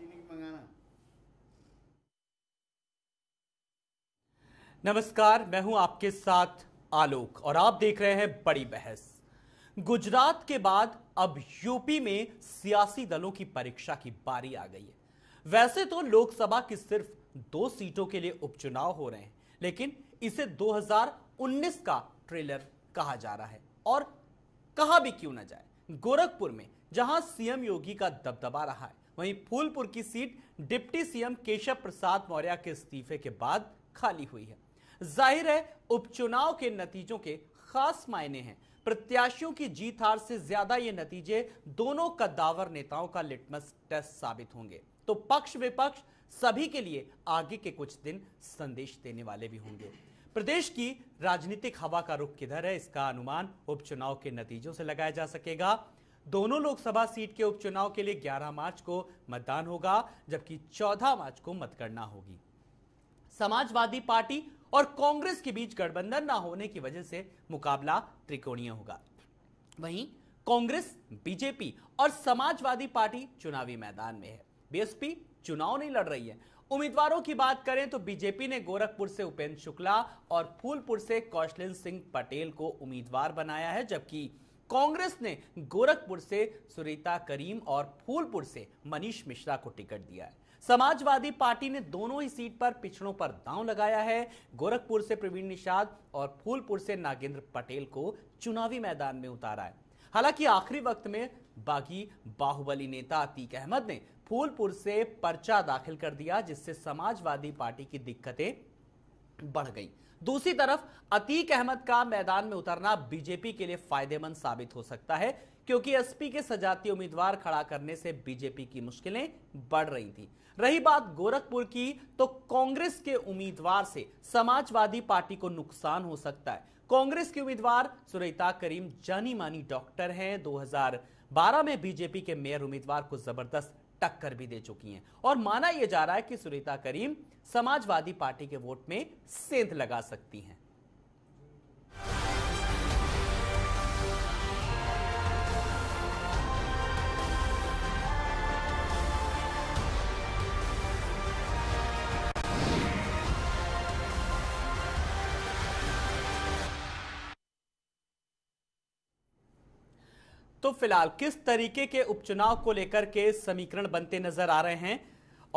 मंगाना नमस्कार मैं हूं आपके साथ आलोक और आप देख रहे हैं बड़ी बहस गुजरात के बाद अब यूपी में सियासी दलों की परीक्षा की बारी आ गई है वैसे तो लोकसभा की सिर्फ दो सीटों के लिए उपचुनाव हो रहे हैं लेकिन इसे 2019 का ट्रेलर कहा जा रहा है और कहा भी क्यों ना जाए गोरखपुर में जहां सीएम योगी का दबदबा रहा है वहीं फूलपुर की seat deputy CM Keshav Prasad Maurya के इस्तीफे के बाद खाली हुई है जाहिर है उपचुनाव के नतीजों के खास मायने हैं प्रत्याशियों की जीत हार से ज्यादा ये नतीजे दोनों कद्दावर नेताओं का लिटमस टेस्ट साबित होंगे तो पक्ष विपक्ष सभी के लिए आगे के कुछ दिन संदेश देने वाले भी होंगे प्रदेश की राजनीतिक हवा का रुख किधर है इसका अनुमान उपचुनाव के नतीजों से लगाया जा सकेगा दोनों लोकसभा सीट के उपचुनाव के लिए 11 मार्च को मतदान होगा जबकि 14 मार्च को मतगणना होगी समाजवादी पार्टी और कांग्रेस के बीच गठबंधन ना होने की वजह से मुकाबला त्रिकोणीय होगा वहीं कांग्रेस बीजेपी और समाजवादी पार्टी चुनावी मैदान में है बीएसपी चुनाव नहीं लड़ रही है उम्मीदवारों की बात करें तो बीजेपी ने गोरखपुर से उपेंद्र शुक्ला और फूलपुर से कौशलेंद्र सिंह पटेल को उम्मीदवार बनाया है जबकि कांग्रेस ने गोरखपुर से सुरेता करीम और फूलपुर से मनीष मिश्रा को टिकट दिया है समाजवादी पार्टी ने दोनों ही सीट पर पिछड़ों पर दांव लगाया है गोरखपुर से प्रवीण निषाद और फूलपुर से नागेंद्र पटेल को चुनावी मैदान में उतारा है हालांकि आखिरी वक्त में बागी बाहुबली नेता अतीक अहमद ने फूलपुर से पर्चा दाखिल कर दिया जिससे समाजवादी पार्टी की दिक्कतें बढ़ गई दूसरी तरफ अतीक अहमद का मैदान में उतरना बीजेपी के लिए फायदेमंद साबित हो सकता है क्योंकि एसपी के सजातीय उम्मीदवार खड़ा करने से बीजेपी की मुश्किलें बढ़ रही थी रही बात गोरखपुर की तो कांग्रेस के उम्मीदवार से समाजवादी पार्टी को नुकसान हो सकता है कांग्रेस के उम्मीदवार सुरेता करीम जानी मानी डॉक्टर हैं 2012 में बीजेपी के मेयर उम्मीदवार को जबरदस्त टक्कर भी दे चुकी हैं और माना यह जा रहा है कि सुनीता करीम समाजवादी पार्टी के वोट में सेंध लगा सकती हैं तो फिलहाल किस तरीके के उपचुनाव को लेकर के समीकरण बनते नजर आ रहे हैं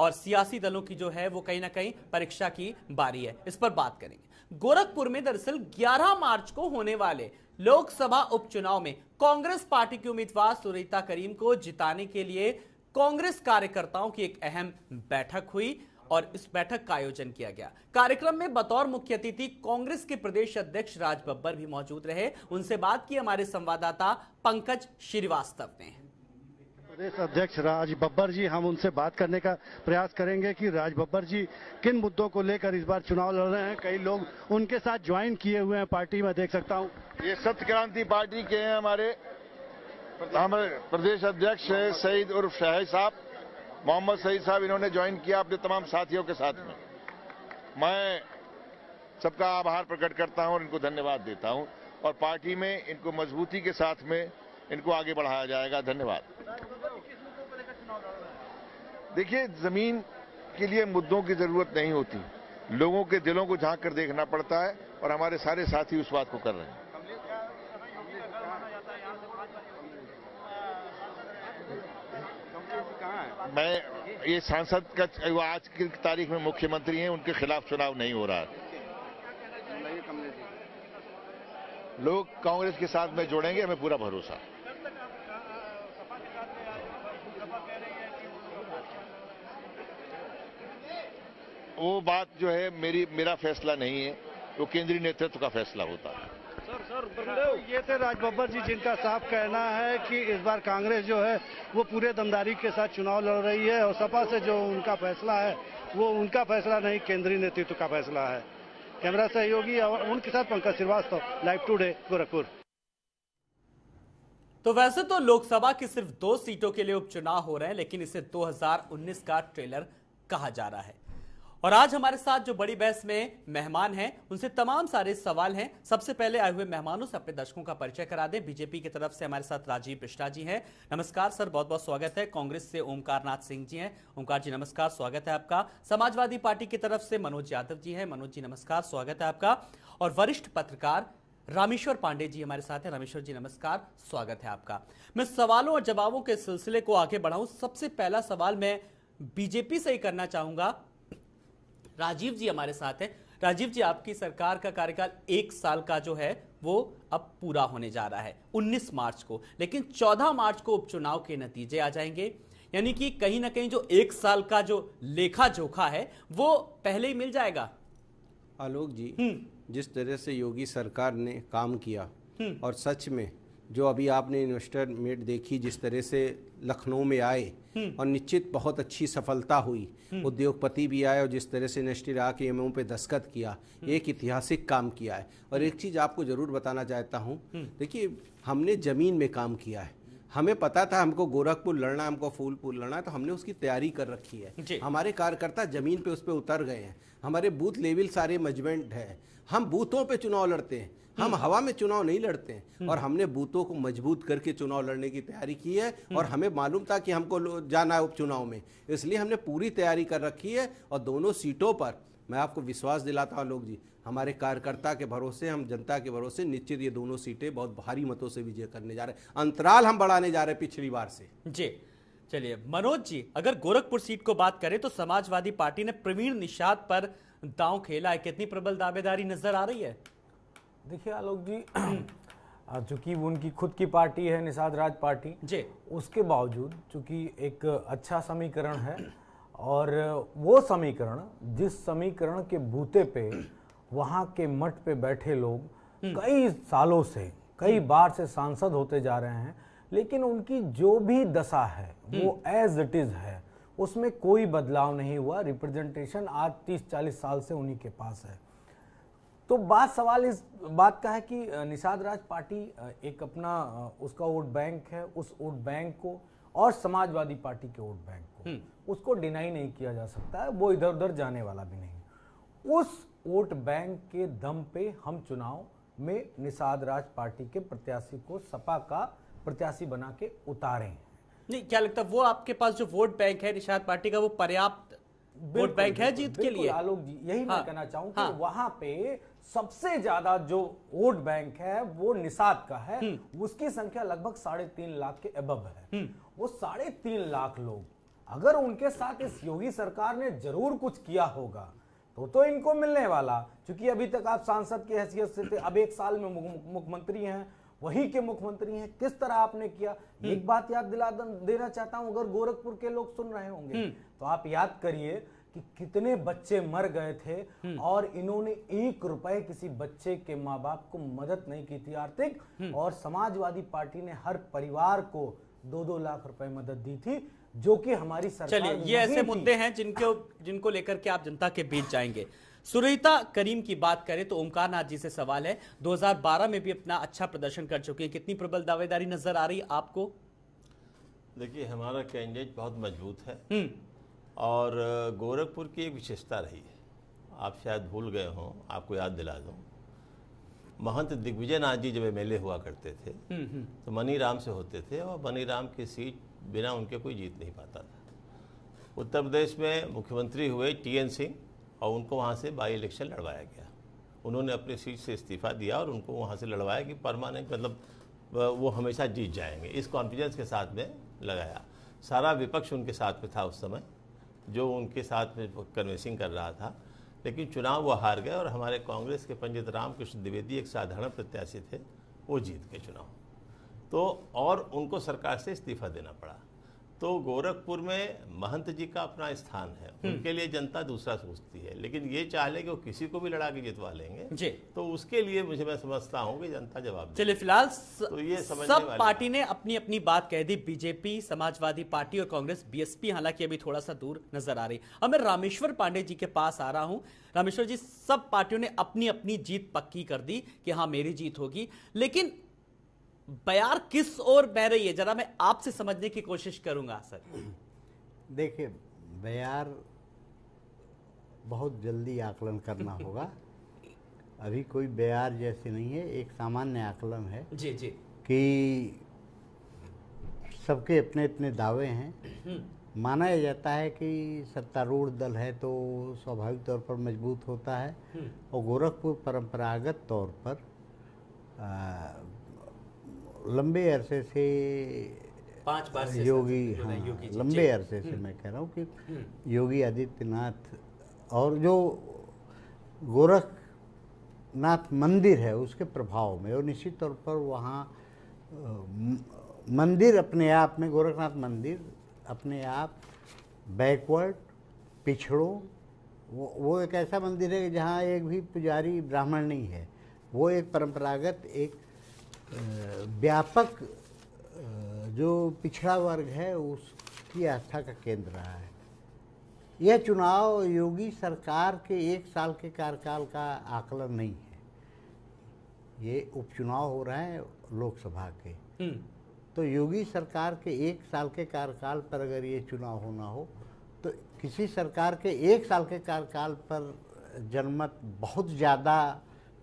और सियासी दलों की जो है वो कहीं ना कहीं परीक्षा की बारी है इस पर बात करेंगे गोरखपुर में दरअसल 11 मार्च को होने वाले लोकसभा उपचुनाव में कांग्रेस पार्टी की उम्मीदवार सुरेता करीम को जिताने के लिए कांग्रेस कार्यकर्ताओं की एक अहम बैठक हुई और इस बैठक का आयोजन किया गया कार्यक्रम में बतौर मुख्य अतिथि कांग्रेस के प्रदेश अध्यक्ष राज बब्बर भी मौजूद रहे उनसे बात की हमारे संवाददाता पंकज श्रीवास्तव ने प्रदेश अध्यक्ष राज बब्बर जी हम उनसे बात करने का प्रयास करेंगे कि राज बब्बर जी किन मुद्दों को लेकर इस बार चुनाव लड़ रहे हैं कई लोग उनके साथ ज्वाइन किए हुए हैं पार्टी में देख सकता हूं ये सत्य क्रांति पार्टी के हैं हमारे हमारे प्रदेश अध्यक्ष सईद उर्फ शाह साहब मोहम्मद सईद साहब इन्होंने ज्वाइन किया अपने तमाम साथियों के साथ में मैं सबका आभार प्रकट करता हूं और इनको धन्यवाद देता हूं और पार्टी में इनको मजबूती के साथ में इनको आगे बढ़ाया जाएगा धन्यवाद देखिए जमीन के लिए मुद्दों की जरूरत नहीं होती लोगों के दिलों को झांक कर देखना पड़ता है और हमारे सारे साथी उस बात को कर रहे हैं मैं ये सांसद का वो आज की तारीख में मुख्यमंत्री हैं उनके खिलाफ चुनाव नहीं हो रहा है लोग कांग्रेस के साथ में जोड़ेंगे हमें पूरा भरोसा वो बात जो है मेरी मेरा फैसला नहीं है वो केंद्रीय नेतृत्व का फैसला होता है तो ये थे राज बब्बर जी जिनका साफ कहना है कि इस बार कांग्रेस जो है वो पूरे दमदारी के साथ चुनाव लड़ रही है और सपा से जो उनका फैसला है वो उनका फैसला नहीं केंद्रीय नेतृत्व का फैसला है कैमरा सहयोगी और उनके साथ पंकज श्रीवास्तव लाइव टूडे गोरखपुर तो वैसे तो लोकसभा की सिर्फ दो सीटों के लिए उपचुनाव हो रहे हैं लेकिन इसे 2019 का ट्रेलर कहा जा रहा है और आज हमारे साथ जो बड़ी बहस में मेहमान हैं उनसे तमाम सारे सवाल हैं सबसे पहले आए हुए मेहमानों से अपने दर्शकों का परिचय करा दें बीजेपी की तरफ से हमारे साथ राजीव मिश्रा जी हैं नमस्कार सर बहुत बहुत स्वागत है कांग्रेस से ओमकार नाथ सिंह जी हैं ओमकार जी नमस्कार स्वागत है आपका समाजवादी पार्टी की तरफ से मनोज यादव जी हैं मनोज जी नमस्कार स्वागत है आपका और वरिष्ठ पत्रकार रामेश्वर पांडे जी हमारे साथ हैं रामेश्वर जी नमस्कार स्वागत है आपका मैं सवालों और जवाबों के सिलसिले को आगे बढ़ाऊं सबसे पहला सवाल मैं बीजेपी से ही करना चाहूंगा राजीव जी हमारे साथ हैं राजीव जी आपकी सरकार का कार्यकाल एक साल का जो है वो अब पूरा होने जा रहा है 19 मार्च को लेकिन 14 मार्च को उपचुनाव के नतीजे आ जाएंगे यानी कि कहीं ना कहीं जो एक साल का जो लेखा जोखा है वो पहले ही मिल जाएगा आलोक जी हम्म। जिस तरह से योगी सरकार ने काम किया हम्म। और सच में जो अभी आपने इन्वेस्टर मीट देखी जिस तरह से लखनऊ में आए हम्म। और निश्चित बहुत अच्छी सफलता हुई हम्म। उद्योगपति भी आए और जिस तरह से एन रा के एम पे दस्खत किया हम्म। एक ऐतिहासिक काम किया है और एक चीज़ आपको ज़रूर बताना चाहता हूँ देखिए हमने ज़मीन में काम किया है हमें पता था हमको गोरखपुर लड़ना हमको फूलपुर लड़ना तो हमने उसकी तैयारी कर रखी है हमारे कार्यकर्ता जमीन पे उस पर उतर गए हैं हमारे बूथ लेवल सारे मजमेंट है हम बूथों पे चुनाव लड़ते हैं हम हम्म। हवा में चुनाव नहीं लड़ते हैं हम्म। और हमने बूथों को मजबूत करके चुनाव लड़ने की तैयारी की है हम्म। और हमें मालूम था कि हमको जाना है उपचुनाव में इसलिए हमने पूरी तैयारी कर रखी है और दोनों सीटों पर मैं आपको विश्वास दिलाता हूँ लोग जी हमारे कार्यकर्ता के भरोसे हम जनता के भरोसे निश्चित ये दोनों सीटें बहुत भारी मतों से विजय करने जा रहे हैं अंतराल हम बढ़ाने जा रहे हैं पिछली बार से जी चलिए मनोज जी अगर गोरखपुर सीट को बात करें तो समाजवादी पार्टी ने प्रवीण निषाद पर दांव खेला है कितनी प्रबल दावेदारी नजर आ रही है देखिए आलोक जी चूँकि उनकी खुद की पार्टी है निषाद राज पार्टी जी उसके बावजूद चूँकि एक अच्छा समीकरण है और वो समीकरण जिस समीकरण के बूते पे वहाँ के मठ पे बैठे लोग हम्म। कई सालों से कई हम्म। बार से सांसद होते जा रहे हैं लेकिन उनकी जो भी दशा है वो एज इट इज़ है उसमें कोई बदलाव नहीं हुआ रिप्रेजेंटेशन आज 30-40 साल से उन्हीं के पास है तो बात सवाल इस बात का है कि निषाद राज पार्टी एक अपना उसका वोट बैंक है उस वोट बैंक को और समाजवादी पार्टी के वोट बैंक को हम्म। उसको डिनाई नहीं किया जा सकता है वो इधर उधर जाने वाला भी नहीं उस वोट बैंक के दम पे हम चुनाव में निषाद राज पार्टी के प्रत्याशी को सपा का प्रत्याशी बना के उतारे हैं नहीं क्या लगता है वो आपके पास जो वोट बैंक है निषाद पार्टी का वो पर्याप्त वोट बैंक है जीत के लिए आलोक जी यही हाँ, मैं कहना चाहूंगा हाँ, पे सबसे ज्यादा जो वोट बैंक है वो निषाद का है हम्म। उसकी संख्या लगभग साढ़े तीन लाख के अब है हम्म। वो साढ़े तीन लाख लोग अगर उनके साथ इस योगी सरकार ने जरूर कुछ किया होगा तो तो इनको मिलने वाला क्योंकि अभी तक आप सांसद की हैसियत से थे अब एक साल में मुख्यमंत्री हैं वही के मुख्यमंत्री हैं किस तरह आपने किया हम्म। एक बात याद दिला देना चाहता हूं अगर गोरखपुर के लोग सुन रहे होंगे तो आप याद करिए कि कितने बच्चे मर गए थे हम्म। और इन्होंने एक रुपए किसी बच्चे के माँ बाप को मदद नहीं की थी आर्थिक हम्म। और समाजवादी पार्टी ने हर परिवार को दो दो लाख रुपए मदद दी थी जो कि हमारी सरकार चलिए ये ऐसे मुद्दे हैं जिनके जिनको लेकर के आप जनता के बीच जाएंगे सुरेता करीम की बात करें तो ओमकार नाथ जी से सवाल है 2012 में भी अपना अच्छा प्रदर्शन कर चुके हैं कितनी प्रबल दावेदारी नजर आ रही आपको देखिए हमारा कैंडिडेट बहुत मजबूत है हम्म। और गोरखपुर की एक विशेषता रही है आप शायद भूल गए हों आपको याद दिला दूँ महंत दिग्विजय नाथ जी जब एम हुआ करते थे हम्म, हम्म। तो मनी राम से होते थे और मनी राम की सीट बिना उनके कोई जीत नहीं पाता था उत्तर प्रदेश में मुख्यमंत्री हुए टी एन सिंह और उनको वहाँ से बाई इलेक्शन लड़वाया गया उन्होंने अपनी सीट से इस्तीफा दिया और उनको वहाँ से लड़वाया कि परमानेंट मतलब वो हमेशा जीत जाएंगे इस कॉन्फिडेंस के साथ में लगाया सारा विपक्ष उनके साथ में था उस समय जो उनके साथ में कन्वेंसिंग कर रहा था लेकिन चुनाव वो हार गए और हमारे कांग्रेस के पंडित रामकृष्ण द्विवेदी एक साधारण प्रत्याशी थे वो जीत गए चुनाव तो और उनको सरकार से इस्तीफा देना पड़ा तो गोरखपुर में महंत जी का अपना स्थान है हम्म। उनके लिए जनता दूसरा सोचती है लेकिन ये चाह ले कि वो किसी को भी लड़ा के जितवा लेंगे जी तो उसके लिए मुझे मैं समझता हूँ कि जनता जवाब चलिए फिलहाल तो ये सब पार्टी ने अपनी अपनी बात कह दी बीजेपी समाजवादी पार्टी और कांग्रेस बीएसपी हालांकि अभी थोड़ा सा दूर नजर आ रही अब मैं रामेश्वर पांडे जी के पास आ रहा हूँ रामेश्वर जी सब पार्टियों ने अपनी अपनी जीत पक्की कर दी कि हाँ मेरी जीत होगी लेकिन बयार किस ओर बह रही है जरा मैं आपसे समझने की कोशिश करूंगा सर देखिए बयार बहुत जल्दी आकलन करना होगा अभी कोई बयार जैसे नहीं है एक सामान्य आकलन है जी जी कि सबके अपने अपने दावे हैं हम्म। माना यह जाता है कि सत्तारूढ़ दल है तो स्वाभाविक तौर पर मजबूत होता है हम्म। और गोरखपुर परंपरागत तौर पर लंबे अरसे से पांच बार से योगी हाँ योगी लंबे अरसे से हम्म। मैं कह रहा हूँ कि हम्म। योगी आदित्यनाथ और जो गोरखनाथ मंदिर है उसके प्रभाव में और निश्चित तौर पर वहाँ मंदिर अपने आप में गोरखनाथ मंदिर अपने आप बैकवर्ड पिछड़ों वो वो एक ऐसा मंदिर है जहाँ एक भी पुजारी ब्राह्मण नहीं है वो एक परंपरागत एक व्यापक जो पिछड़ा वर्ग है उसकी आस्था का केंद्र रहा है यह चुनाव योगी सरकार के एक साल के कार्यकाल का आकलन नहीं है ये उपचुनाव हो रहे हैं लोकसभा के हम्म। तो योगी सरकार के एक साल के कार्यकाल पर अगर ये चुनाव होना हो तो किसी सरकार के एक साल के कार्यकाल पर जनमत बहुत ज़्यादा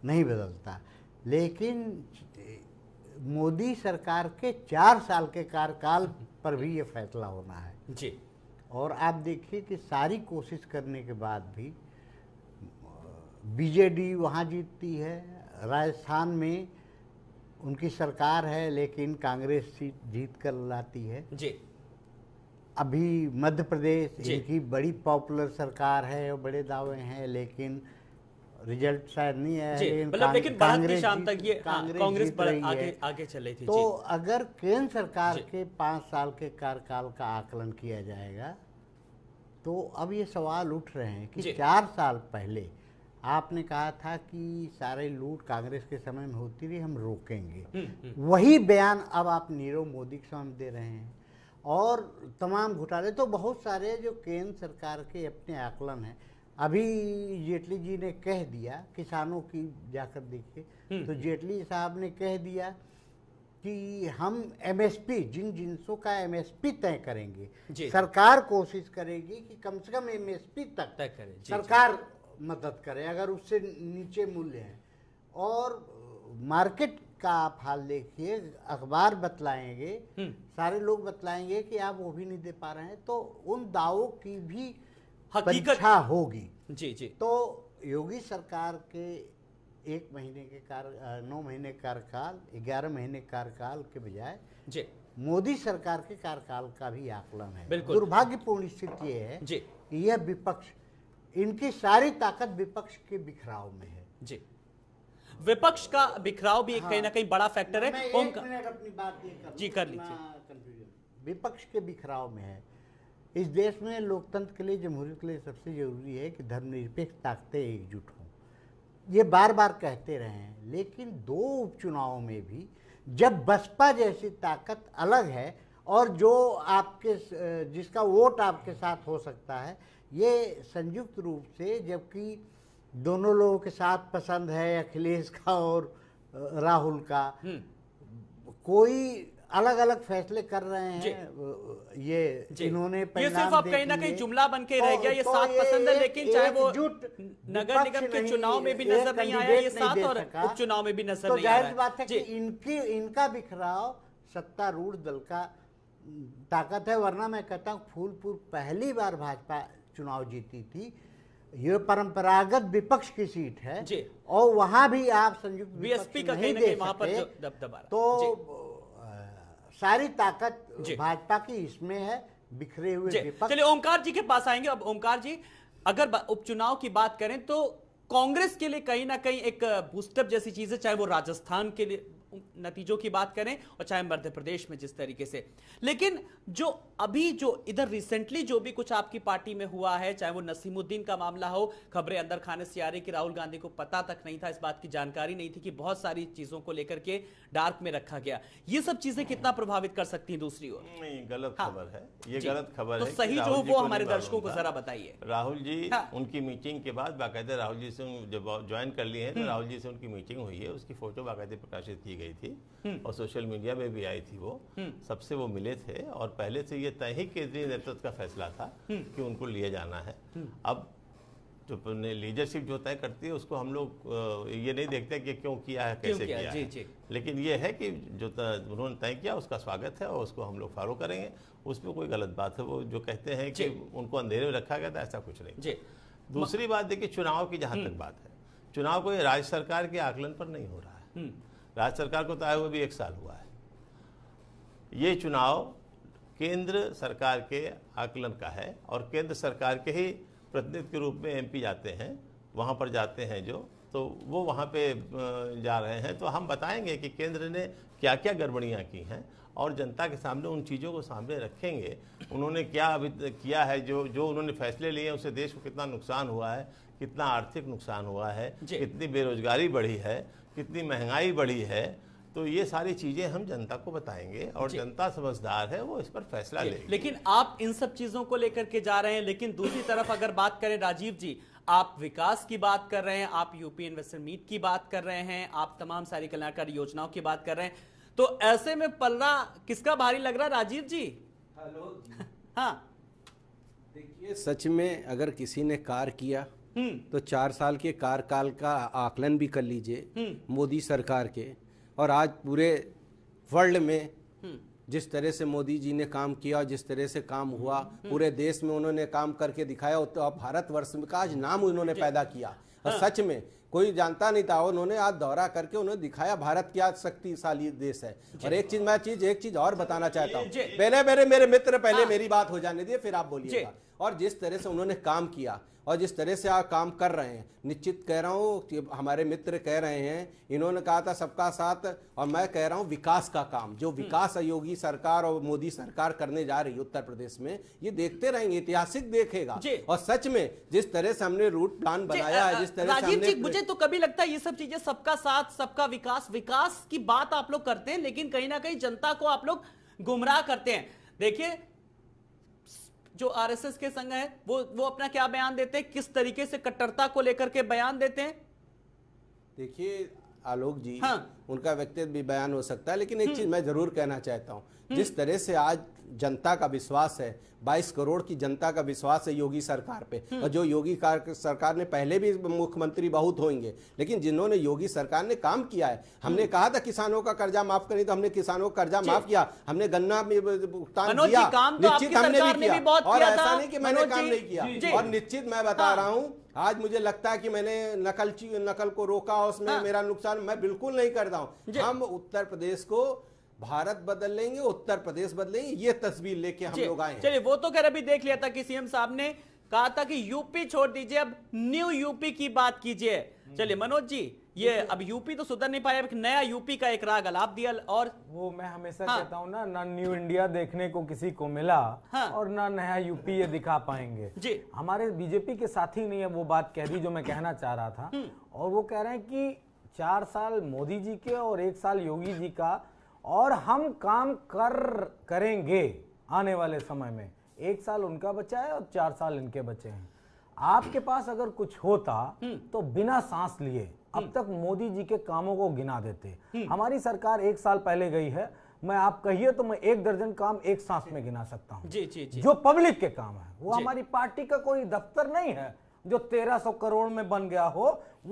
नहीं बदलता लेकिन मोदी सरकार के चार साल के कार्यकाल पर भी ये फैसला होना है जी और आप देखिए कि सारी कोशिश करने के बाद भी बीजेडी वहाँ जीतती है राजस्थान में उनकी सरकार है लेकिन कांग्रेस सीट जीत कर लाती है जी अभी मध्य प्रदेश इनकी बड़ी पॉपुलर सरकार है और बड़े दावे हैं लेकिन रिजल्ट शायद नहीं है लेकिन मतलब लेकिन की शाम तक ये हाँ, कांग्रेस आगे आगे चल रही थी तो अगर केंद्र सरकार के पांच साल के कार्यकाल का आकलन किया जाएगा तो अब ये सवाल उठ रहे हैं कि चार साल पहले आपने कहा था कि सारे लूट कांग्रेस के समय में होती रही हम रोकेंगे हम्म, हम्म। वही बयान अब आप नीरव मोदी के सामने दे रहे हैं और तमाम घोटाले तो बहुत सारे जो केंद्र सरकार के अपने आकलन हैं अभी जेटली जी ने कह दिया किसानों की जाकर देखिए हम्म। तो जेटली साहब ने कह दिया कि हम एमएसपी जिन जिनसों का एमएसपी तय करेंगे सरकार कोशिश करेगी कि कम से कम एमएसपी तक तय करे सरकार मदद करे अगर उससे नीचे मूल्य है और मार्केट का आप हाल देखिए अखबार बतलाएंगे हम्म। सारे लोग बतलाएंगे कि आप वो भी नहीं दे पा रहे हैं तो उन दावों की भी हकीकत होगी जी जी तो योगी सरकार के एक महीने के कार्य नौ महीने कार्यकाल ग्यारह महीने कार्यकाल के बजाय जी मोदी सरकार के कार्यकाल का भी आकलन है दुर्भाग्यपूर्ण स्थिति यह है जी यह विपक्ष इनकी सारी ताकत विपक्ष के बिखराव में है जी विपक्ष का बिखराव भी हाँ, कहीं ना कहीं बड़ा फैक्टर है मैं एक अपनी बात जी कर लीजिए विपक्ष के बिखराव में है इस देश में लोकतंत्र के लिए जमहूरियत के लिए सबसे ज़रूरी है कि धर्मनिरपेक्ष ताकतें एकजुट हों ये बार बार कहते रहे हैं लेकिन दो उपचुनाव में भी जब बसपा जैसी ताकत अलग है और जो आपके जिसका वोट आपके साथ हो सकता है ये संयुक्त रूप से जबकि दोनों लोगों के साथ पसंद है अखिलेश का और राहुल का हम्म। कोई अलग अलग फैसले कर रहे हैं ये इन्होंने ये सिर्फ अब कहीं ना कहीं जुमला बन के तो रह गया ये तो सात पसंद है लेकिन चाहे वो नगर निगम के चुनाव में भी नजर नहीं आया ये सात और उपचुनाव में भी नजर तो नहीं आया रहा बात है कि इनकी इनका बिखराव सत्तारूढ़ दल का ताकत है वरना मैं कहता हूँ फूलपुर पहली बार भाजपा चुनाव जीती थी ये परंपरागत विपक्ष की सीट है और वहां भी आप संयुक्त बीएसपी का नहीं दे सकते तो सारी ताकत भाजपा की इसमें है बिखरे हुए चलिए ओमकार जी के पास आएंगे अब ओमकार जी अगर उपचुनाव की बात करें तो कांग्रेस के लिए कहीं ना कहीं एक बूस्टअप जैसी चीज है चाहे वो राजस्थान के लिए नतीजों की बात करें और चाहे मध्य प्रदेश में जिस तरीके से लेकिन जो अभी जो इधर रिसेंटली जो भी कुछ आपकी पार्टी में हुआ है चाहे वो नसीमुद्दीन का मामला हो खबरें अंदर खाने से आ रही कि राहुल गांधी को पता तक नहीं था इस बात की जानकारी नहीं थी कि बहुत सारी चीजों को लेकर के डार्क में रखा गया ये सब चीजें कितना प्रभावित कर सकती है दूसरी ओर गलत हाँ। खबर है ये गलत खबर तो है सही जो वो हमारे दर्शकों को जरा बताइए राहुल जी हाँ। उनकी मीटिंग के बाद बाकायदा राहुल जी से जब ज्वाइन कर लिए हैं तो हम्म। राहुल जी से उनकी मीटिंग हुई है उसकी फोटो बाकायदे प्रकाशित की गई गई थी हम्म। और सोशल मीडिया में भी आई थी वो हम्म। सबसे वो मिले थे और पहले से ये तय ही केंद्रीय नेतृत्व का फैसला था हम्म। कि उनको लिए जाना है अब जो अपने लीडरशिप जो तय करती है उसको हम लोग ये नहीं देखते कि क्यों किया है कैसे किया, किया जी, है जी। लेकिन ये है कि जो उन्होंने तय किया उसका स्वागत है और उसको हम लोग फॉलो करेंगे उसमें कोई गलत बात है वो जो कहते हैं कि उनको अंधेरे में रखा गया था ऐसा कुछ नहीं जी। दूसरी बात देखिए चुनाव की जहाँ तक बात है चुनाव कोई राज्य सरकार के आकलन पर नहीं हो रहा है राज्य सरकार को तो आए हुए भी एक साल हुआ है ये चुनाव केंद्र सरकार के आकलन का है और केंद्र सरकार के ही प्रतिनिधि के रूप में एमपी जाते हैं वहाँ पर जाते हैं जो तो वो वहाँ पे जा रहे हैं तो हम बताएंगे कि केंद्र ने क्या क्या गड़बड़ियाँ की हैं और जनता के सामने उन चीज़ों को सामने रखेंगे उन्होंने क्या अभी किया है जो जो उन्होंने फैसले लिए हैं उससे देश को कितना नुकसान हुआ है कितना आर्थिक नुकसान हुआ है कितनी बेरोजगारी बढ़ी है कितनी महंगाई बढ़ी है तो ये सारी चीजें हम जनता को बताएंगे और जनता समझदार है वो इस पर फैसला ले लेकिन आप इन सब चीजों को लेकर के जा रहे हैं लेकिन दूसरी तरफ अगर बात करें राजीव जी आप विकास की बात कर रहे हैं आप यूपी इन्वेस्टर मीट की बात कर रहे हैं आप तमाम सारी कल्याणकारी योजनाओं की बात कर रहे हैं तो ऐसे में पलरा किसका भारी लग रहा राजीव जी हेलो हाँ देखिए सच में अगर किसी ने कार किया हम्म। तो चार साल के कार्यकाल का आकलन भी कर लीजिए हम्म। मोदी सरकार के और आज पूरे वर्ल्ड में हम्म। जिस तरह से मोदी जी ने काम किया और जिस तरह से काम हुआ पूरे देश में उन्होंने काम करके दिखाया तो अब वर्ष का आज नाम उन्होंने पैदा किया और हाँ। सच में कोई जानता नहीं था उन्होंने आज दौरा करके उन्होंने दिखाया भारत क्या शक्तिशाली देश है और एक चीज मैं चीज एक चीज और बताना चाहता हूँ पहले मेरे मेरे मित्र पहले हाँ। मेरी बात हो जाने दिए फिर आप बोलिएगा और जिस तरह से उन्होंने काम किया और जिस तरह से आप काम कर रहे हैं निश्चित कह रहा हूँ हमारे मित्र कह रहे हैं इन्होंने कहा था सबका साथ और मैं कह रहा हूँ विकास का काम जो हम्म। विकास योगी सरकार और मोदी सरकार करने जा रही है उत्तर प्रदेश में ये देखते रहेंगे ऐतिहासिक देखेगा और सच में जिस तरह से हमने रूट प्लान बनाया है जिस तरह से हमने मुझे तो कभी लगता है ये सब चीजें सबका साथ सबका विकास विकास की बात आप लोग करते हैं लेकिन कहीं ना कहीं जनता को आप लोग गुमराह करते हैं देखिए जो आरएसएस के संघ है वो वो अपना क्या बयान देते हैं किस तरीके से कट्टरता को लेकर के बयान देते हैं देखिए आलोक जी हाँ। उनका व्यक्तित्व भी बयान हो सकता है लेकिन एक हम्म। चीज मैं जरूर कहना चाहता हूँ जिस हम्म। तरह से आज जनता का विश्वास है 22 करोड़ की जनता का विश्वास है योगी सरकार पे हम्म। और जो योगी सरकार ने पहले भी मुख्यमंत्री बहुत होंगे लेकिन जिन्होंने योगी सरकार ने काम किया है हमने हम्म। कहा था किसानों का कर्जा माफ करें तो हमने किसानों का कर्जा माफ किया हमने गन्ना में भुगतान किया तो निश्चित हमने भी किया और ऐसा नहीं कि मैंने काम नहीं किया और निश्चित मैं बता हाँ। रहा हूँ आज मुझे लगता है कि मैंने नकल नकल को रोका उसमें हाँ। मेरा नुकसान मैं बिल्कुल नहीं करता हूं हम उत्तर प्रदेश को भारत बदल लेंगे उत्तर प्रदेश बदलेंगे ये तस्वीर लेके हम लोग आए चलिए वो तो खैर अभी देख लिया था कि सीएम साहब ने कहा था कि यूपी छोड़ दीजिए अब न्यू यूपी की बात कीजिए चलिए मनोज जी ये अब यूपी तो सुधर नहीं पाया नया यूपी का एक राग अलाप दिया और वो मैं हमेशा हाँ। कहता हूँ ना ना न्यू इंडिया देखने को किसी को मिला हाँ। और ना नया यूपी ये दिखा पाएंगे जी हमारे बीजेपी के साथ ही नहीं है वो बात कह दी जो मैं कहना चाह रहा था हम्म। और वो कह रहे हैं कि चार साल मोदी जी के और एक साल योगी जी का और हम काम कर करेंगे आने वाले समय में एक साल उनका बच्चा है और चार साल इनके बच्चे हैं आपके पास अगर कुछ होता हम्म। तो बिना सांस लिए अब हम्म। तक मोदी जी के कामों को गिना देते हम्म। हमारी सरकार एक साल पहले गई है मैं आप कहिए तो मैं एक दर्जन काम एक सांस में गिना सकता हूँ जी जी जी जो पब्लिक के काम है वो हमारी पार्टी का कोई दफ्तर नहीं है जो तेरह सौ करोड़ में बन गया हो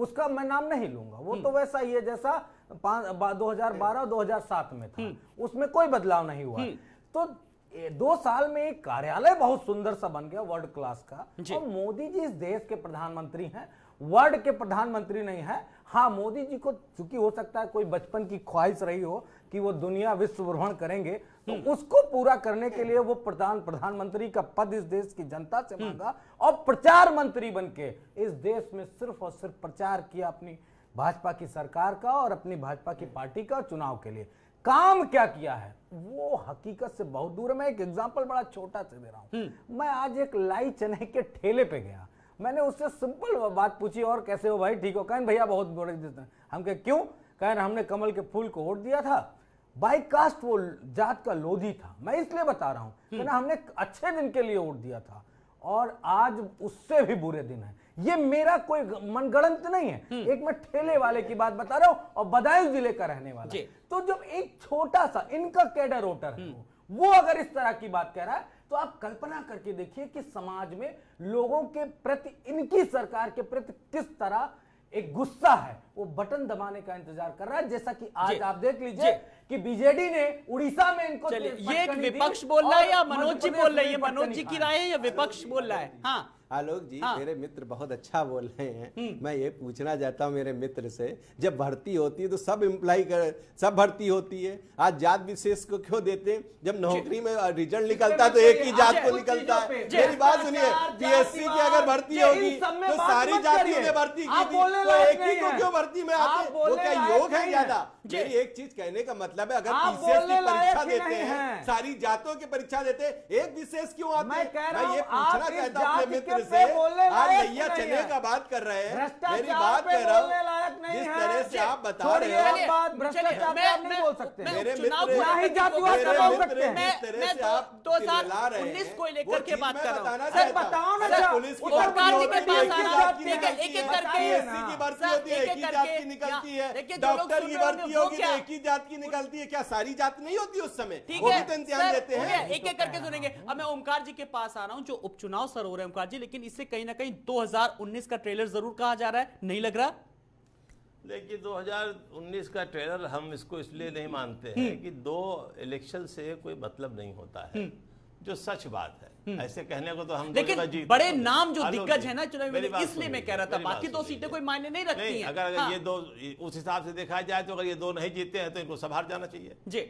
उसका मैं नाम नहीं लूंगा वो तो वैसा ही है जैसा 2012-2007 में था हम्म। उसमें कोई बदलाव नहीं हुआ हम्म। तो दो साल में एक कार्यालय बहुत सुंदर सा बन गया वर्ल्ड क्लास का और मोदी जी इस देश के प्रधानमंत्री हैं वर्ल्ड के प्रधानमंत्री नहीं है हाँ मोदी जी को चूंकि हो सकता है कोई बचपन की ख्वाहिश रही हो कि वो दुनिया विश्व भ्रमण करेंगे तो हम्म। उसको पूरा करने के लिए वो प्रधान प्रधानमंत्री का पद इस देश की जनता से मांगा और प्रचार मंत्री बन के इस देश में सिर्फ और सिर्फ प्रचार किया अपनी भाजपा की सरकार का और अपनी भाजपा की पार्टी का चुनाव के लिए काम क्या किया है वो हकीकत से बहुत दूर है मैं एक एग्जाम्पल बड़ा छोटा से दे रहा हूँ हम्म। मैं आज एक लाई चने के ठेले पे गया मैंने उससे सिंपल बात पूछी और कैसे हो भाई ठीक हो कहन भैया बहुत बुरे दिन हम कह क्यों कहें हमने कमल के फूल को वोट दिया था बाई कास्ट वो जात का लोधी था मैं इसलिए बता रहा हूँ हम्म। हमने अच्छे दिन के लिए वोट दिया था और आज उससे भी बुरे दिन है ये मेरा कोई मनगढ़ंत नहीं है हम्म। एक मैं ठेले वाले की बात बता रहा हूं और बदायूं जिले का रहने वाला तो जब एक छोटा सा इनका कैडर वोटर हम्म। वो अगर इस तरह की बात कह रहा है तो आप कल्पना करके देखिए कि समाज में लोगों के प्रति इनकी सरकार के प्रति किस तरह एक गुस्सा है वो बटन दबाने का इंतजार कर रहा है जैसा कि आज आप देख लीजिए कि बीजेडी ने उड़ीसा में इनको तो ये एक विपक्ष बोल रहा है या मनोज जी बोल रहे हैं मनोज जी की राय है या विपक्ष बोल रहा है हाँ आलोक जी हाँ। मेरे मित्र बहुत अच्छा बोल रहे हैं हम्म। मैं ये पूछना चाहता हूँ मेरे मित्र से जब भर्ती होती है तो सब इम्प्लाई कर सब भर्ती होती है आज जात विशेष को क्यों देते हैं जब नौकरी में रिजल्ट तो निकलता है तो एक ही जात को निकलता है मेरी बात सुनिए पीएससी की अगर भर्ती होगी तो सारी जाति ने भर्ती की थी तो एक ही को क्यों भर्ती में आते वो क्या योग है ज्यादा मेरी एक चीज कहने का मतलब मतलब है अगर पीसीएस की परीक्षा देते हैं है। सारी जातों की परीक्षा देते एक विशेष क्यों आते मैं कह रहा मैं ये पूछना चाहता हूँ अपने मित्र से आप भैया चने का बात कर रहे हैं मेरी बात कह रहा हूँ जिस तरह से आप बता रहे हो मेरे मित्र को लेकर के बात कर रहा हूँ एक एक करके की भर्ती होती है एक निकलती है डॉक्टर की भर्ती होगी तो एक ही जात की निकलती है चलती है क्या सारी जात नहीं होती उस समय ठीक है तो इम्तिहान देते हैं तो एक एक करके सुनेंगे अब मैं ओमकार जी के पास आ रहा हूँ जो उपचुनाव सर हो रहे हैं ओमकार जी लेकिन इससे कहीं ना कहीं दो का ट्रेलर जरूर कहा जा रहा है नहीं लग रहा देखिए 2019 का ट्रेलर हम इसको इसलिए नहीं मानते हैं हम्म। कि दो इलेक्शन से कोई मतलब नहीं होता है हम्म। जो सच बात है हम्म। ऐसे कहने को तो हम लेकिन बड़े तो नाम जो दिग्गज है ना चुनाव इसलिए मैं कह रहा था बाकी दो तो सीटें कोई मायने नहीं रखती हैं अगर अगर हाँ। ये दो उस हिसाब से देखा जाए तो अगर ये दो नहीं जीते हैं तो इनको संभार जाना चाहिए जी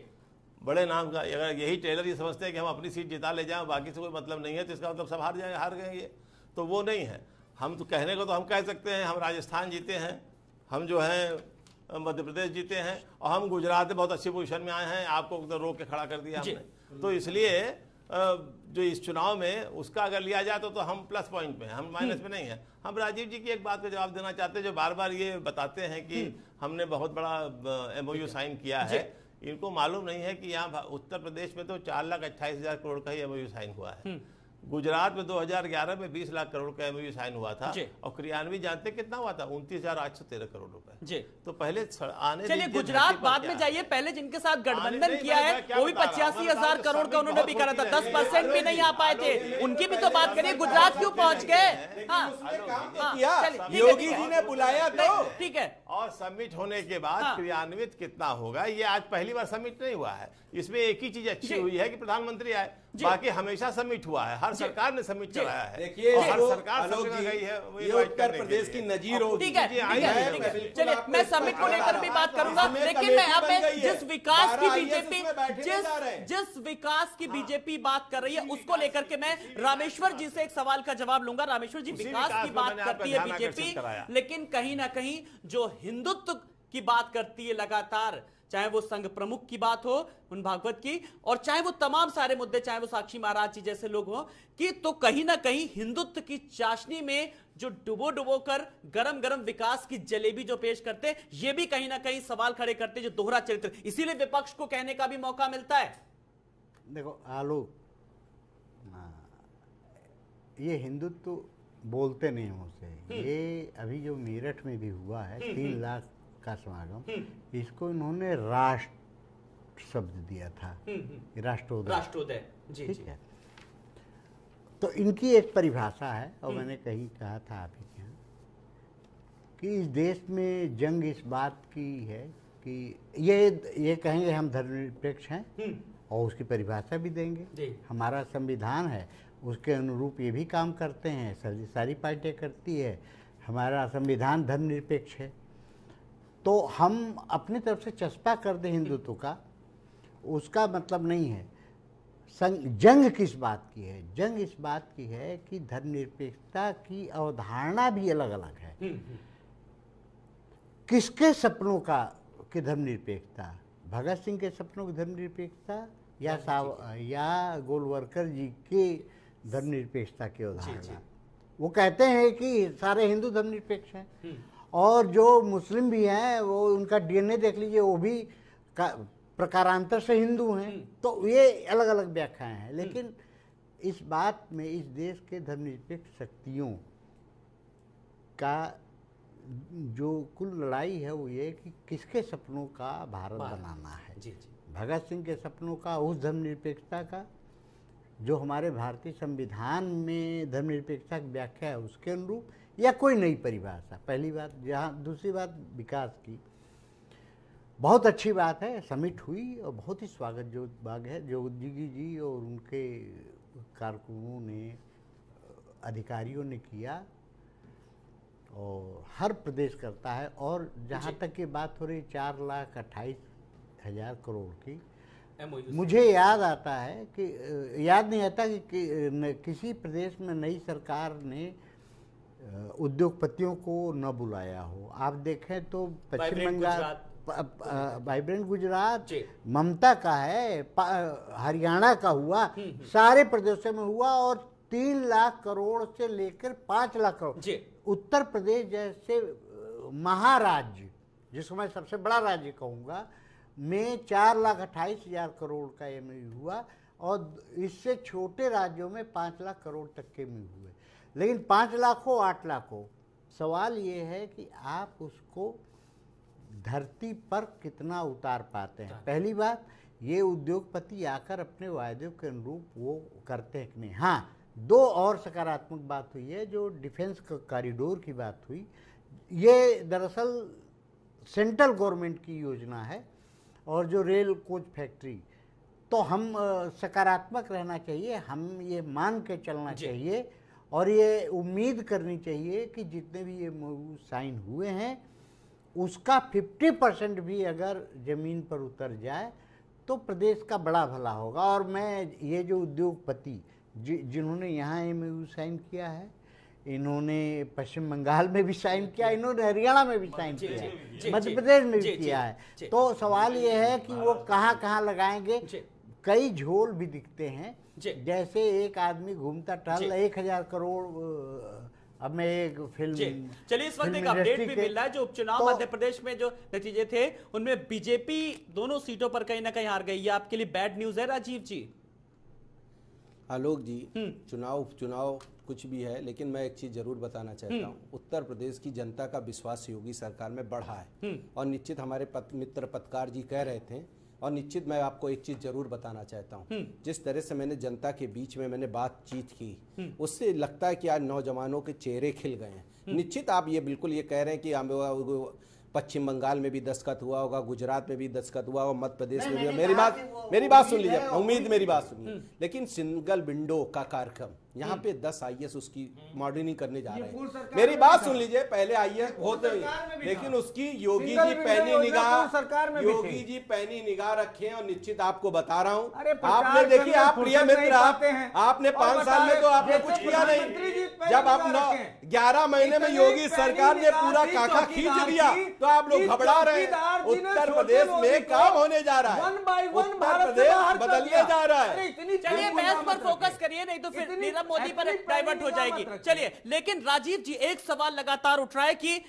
बड़े नाम का अगर यही टेलर ये समझते हैं कि हम अपनी सीट जिता ले जाए बाकी से कोई मतलब नहीं है तो इसका मतलब संभार जाए हार गए तो वो नहीं है हम तो कहने को तो हम कह सकते हैं हम राजस्थान जीते हैं हम जो हैं मध्य प्रदेश जीते हैं और हम गुजरात बहुत अच्छी पोजिशन में आए हैं आपको तो रोक के खड़ा कर दिया हमने तो इसलिए जो इस चुनाव में उसका अगर लिया जाए तो, तो हम प्लस पॉइंट में हम माइनस हम्म। में नहीं है हम राजीव जी की एक बात का जवाब देना चाहते हैं जो बार बार ये बताते हैं कि हम्म। हमने बहुत बड़ा एमओयू साइन किया है इनको मालूम नहीं है कि यहाँ उत्तर प्रदेश में तो चार लाख अट्ठाईस हजार करोड़ का ही एमओयू साइन हुआ है हम्म। गुजरात में 2011 में 20 लाख करोड़ का एम साइन हुआ था और क्रियान्वी जानते कितना हुआ था उनतीस हजार आठ सौ तेरह करोड़ रुपए तो पहले आने चलिए गुजरात बाद में जाइए पहले जिनके साथ गठबंधन किया है वो भी पचासी हजार तो करोड़ का उन्होंने भी करा था दस परसेंट भी नहीं आ पाए थे उनकी भी तो बात करिए गुजरात क्यों पहुंच गए हाँ। हाँ, योगी जी ने बुलाया तो ठीक है और समिट होने के बाद हाँ। क्रियान्वित कितना होगा ये आज पहली बार समिट नहीं हुआ है इसमें एक ही चीज अच्छी हुई है की प्रधानमंत्री आए बाकी हमेशा समिट हुआ है हर सरकार ने समिट चलाया है देखिए हर सरकार गई है उत्तर प्रदेश की नजीर हो चलिए मैं समिट को लेकर भी बात हाँ, करूंगा लेकिन मैं अब तो जिस विकास की बीजेपी जिस जिस विकास की बीजेपी बात कर रही है उसको लेकर के मैं रामेश्वर जी से एक सवाल का जवाब लूंगा रामेश्वर जी विकास की बात करती है बीजेपी लेकिन कहीं ना कहीं जो हिंदुत्व की बात करती है लगातार चाहे वो संघ प्रमुख की बात हो उन भागवत की और चाहे वो तमाम सारे मुद्दे चाहे वो साक्षी महाराज जी जैसे लोग हो कि तो कहीं ना कहीं हिंदुत्व की चाशनी में जो डुबो डुबो कर गरम गरम विकास की जलेबी जो पेश करते ये भी कहीं ना कहीं सवाल खड़े करते जो दोहरा चरित्र इसीलिए विपक्ष को कहने का भी मौका मिलता है देखो आलू हाँ, ये हिंदुत्व तो बोलते नहीं उसे हम्म। ये अभी जो मेरठ में भी हुआ है हम्म, तीन हम्म। लाख का समागम हम्म। इसको इन्होंने राष्ट्र शब्द दिया था हम्म, हम्म। राष्ट्रोदय राष्ट्रोदय ठीक है तो इनकी एक परिभाषा है और मैंने कहीं कहा था आप यहाँ कि इस देश में जंग इस बात की है कि ये ये कहेंगे हम धर्मनिरपेक्ष हैं और उसकी परिभाषा भी देंगे हमारा संविधान है उसके अनुरूप ये भी काम करते हैं सारी पार्टियाँ करती है हमारा संविधान धर्मनिरपेक्ष है तो हम अपनी तरफ से चस्पा कर दें हिंदुत्व का उसका मतलब नहीं है संग जंग किस बात की है जंग इस बात की है कि धर्मनिरपेक्षता की अवधारणा भी अलग अलग है हम्म, हम्म। किसके सपनों का की धर्मनिरपेक्षता भगत सिंह के सपनों की धर्मनिरपेक्षता या साव या गोलवरकर जी के धर्मनिरपेक्षता की अवधारणा वो कहते हैं कि सारे हिंदू धर्मनिरपेक्ष हैं हम्म। और जो मुस्लिम भी हैं वो उनका डीएनए देख लीजिए वो भी प्रकारांतर से हिंदू हैं हम्म। तो ये अलग अलग व्याख्याएं हैं हम्म। लेकिन इस बात में इस देश के धर्मनिरपेक्ष शक्तियों का जो कुल लड़ाई है वो ये कि किसके सपनों का भारत, बनाना है जी जी भगत सिंह के सपनों का उस धर्मनिरपेक्षता का जो हमारे भारतीय संविधान में धर्मनिरपेक्षता की व्याख्या है उसके अनुरूप या कोई नई परिभाषा पहली बात जहाँ दूसरी बात विकास की बहुत अच्छी बात है समिट हुई और बहुत ही स्वागत जो बाग है जो उद्योगी जी और उनके कारकुनों ने अधिकारियों ने किया और हर प्रदेश करता है और जहाँ तक की बात हो रही चार लाख अट्ठाईस हज़ार करोड़ की मुझे याद आता है कि याद नहीं आता कि, कि न, किसी प्रदेश में नई सरकार ने उद्योगपतियों को न बुलाया हो आप देखें तो पश्चिम बंगाल वाइब्रेंट गुजरात ममता का है हरियाणा का हुआ हम्म, हम्म। सारे प्रदेशों में हुआ और तीन लाख करोड़ से लेकर पाँच लाख करोड़ उत्तर प्रदेश जैसे महाराज्य जिसको मैं सबसे बड़ा राज्य कहूंगा में चार लाख अट्ठाईस हजार करोड़ का एम हुआ और इससे छोटे राज्यों में पाँच लाख करोड़ तक के एम हुए लेकिन पाँच लाख हो आठ लाख हो सवाल ये है कि आप उसको धरती पर कितना उतार पाते हैं पहली बात ये उद्योगपति आकर अपने वायदों के अनुरूप वो करते हैं कि नहीं हाँ दो और सकारात्मक बात हुई है जो डिफेंस कॉरिडोर की बात हुई ये दरअसल सेंट्रल गवर्नमेंट की योजना है और जो रेल कोच फैक्ट्री तो हम सकारात्मक रहना चाहिए हम ये मान के चलना चाहिए और ये उम्मीद करनी चाहिए कि जितने भी ये मूव साइन हुए हैं उसका 50 परसेंट भी अगर ज़मीन पर उतर जाए तो प्रदेश का बड़ा भला होगा और मैं ये जो उद्योगपति जिन्होंने यहाँ एम यू साइन किया है इन्होंने पश्चिम बंगाल में भी साइन किया इन्होंने हरियाणा में भी साइन किया मध्य प्रदेश में भी किया है तो सवाल ये है कि वो कहाँ कहाँ लगाएंगे कई झोल भी दिखते हैं जैसे एक आदमी घूमता टहल एक हजार करोड़ अब मैं एक फिल्म चलिए इस वक्त एक अपडेट भी मिल रहा है जो उपचुनाव तो, मध्य प्रदेश में जो नतीजे थे उनमें बीजेपी दोनों सीटों पर कहीं ना कहीं हार गई है आपके लिए बैड न्यूज है राजीव जी आलोक जी हम्म। चुनाव उपचुनाव कुछ भी है लेकिन मैं एक चीज जरूर बताना चाहता हम्म। हूँ उत्तर प्रदेश की जनता का विश्वास योगी सरकार में बढ़ा है हम्म। और निश्चित हमारे पत, मित्र पत्रकार जी कह रहे थे और निश्चित मैं आपको एक चीज़ ज़रूर बताना चाहता हूँ हम्म। जिस तरह से मैंने जनता के बीच में मैंने बातचीत की हम्म। उससे लगता है कि आज नौजवानों के चेहरे खिल गए हैं हम्म। निश्चित आप ये बिल्कुल ये कह रहे हैं कि हम पश्चिम बंगाल में भी दस्खत हुआ होगा गुजरात में भी दस्खत हुआ होगा मध्य प्रदेश में भी मेरी बात मेरी बात सुन लीजिए उम्मीद मेरी बात सुनिए लेकिन सिंगल विंडो का कार्यक्रम यहाँ हम्म। पे दस आई उसकी हम्म। मॉडर्निंग करने जा रहे हैं मेरी बात सुन लीजिए पहले आई एस बहुत लेकिन उसकी योगी जी पहनी निगाह सरकार में योगी जी पहनी निगाह रखे और निश्चित आपको बता रहा हूँ आपने देखिए आप प्रिय मित्र आपने पांच साल में तो आपने कुछ किया नहीं जब आप नौ ग्यारह महीने में योगी सरकार ने पूरा तो काका खींच दिया तो आप लोग घबरा रहे हैं उत्तर प्रदेश में काम होने जा रहा है उत्तर प्रदेश बदलने जा रहा है चलिए पर फोकस करिए नहीं तो फिर मतलब मोदी पर डाइवर्ट हो जाएगी चलिए लेकिन राजीव जी एक सवाल लगातार उठ रहा है कि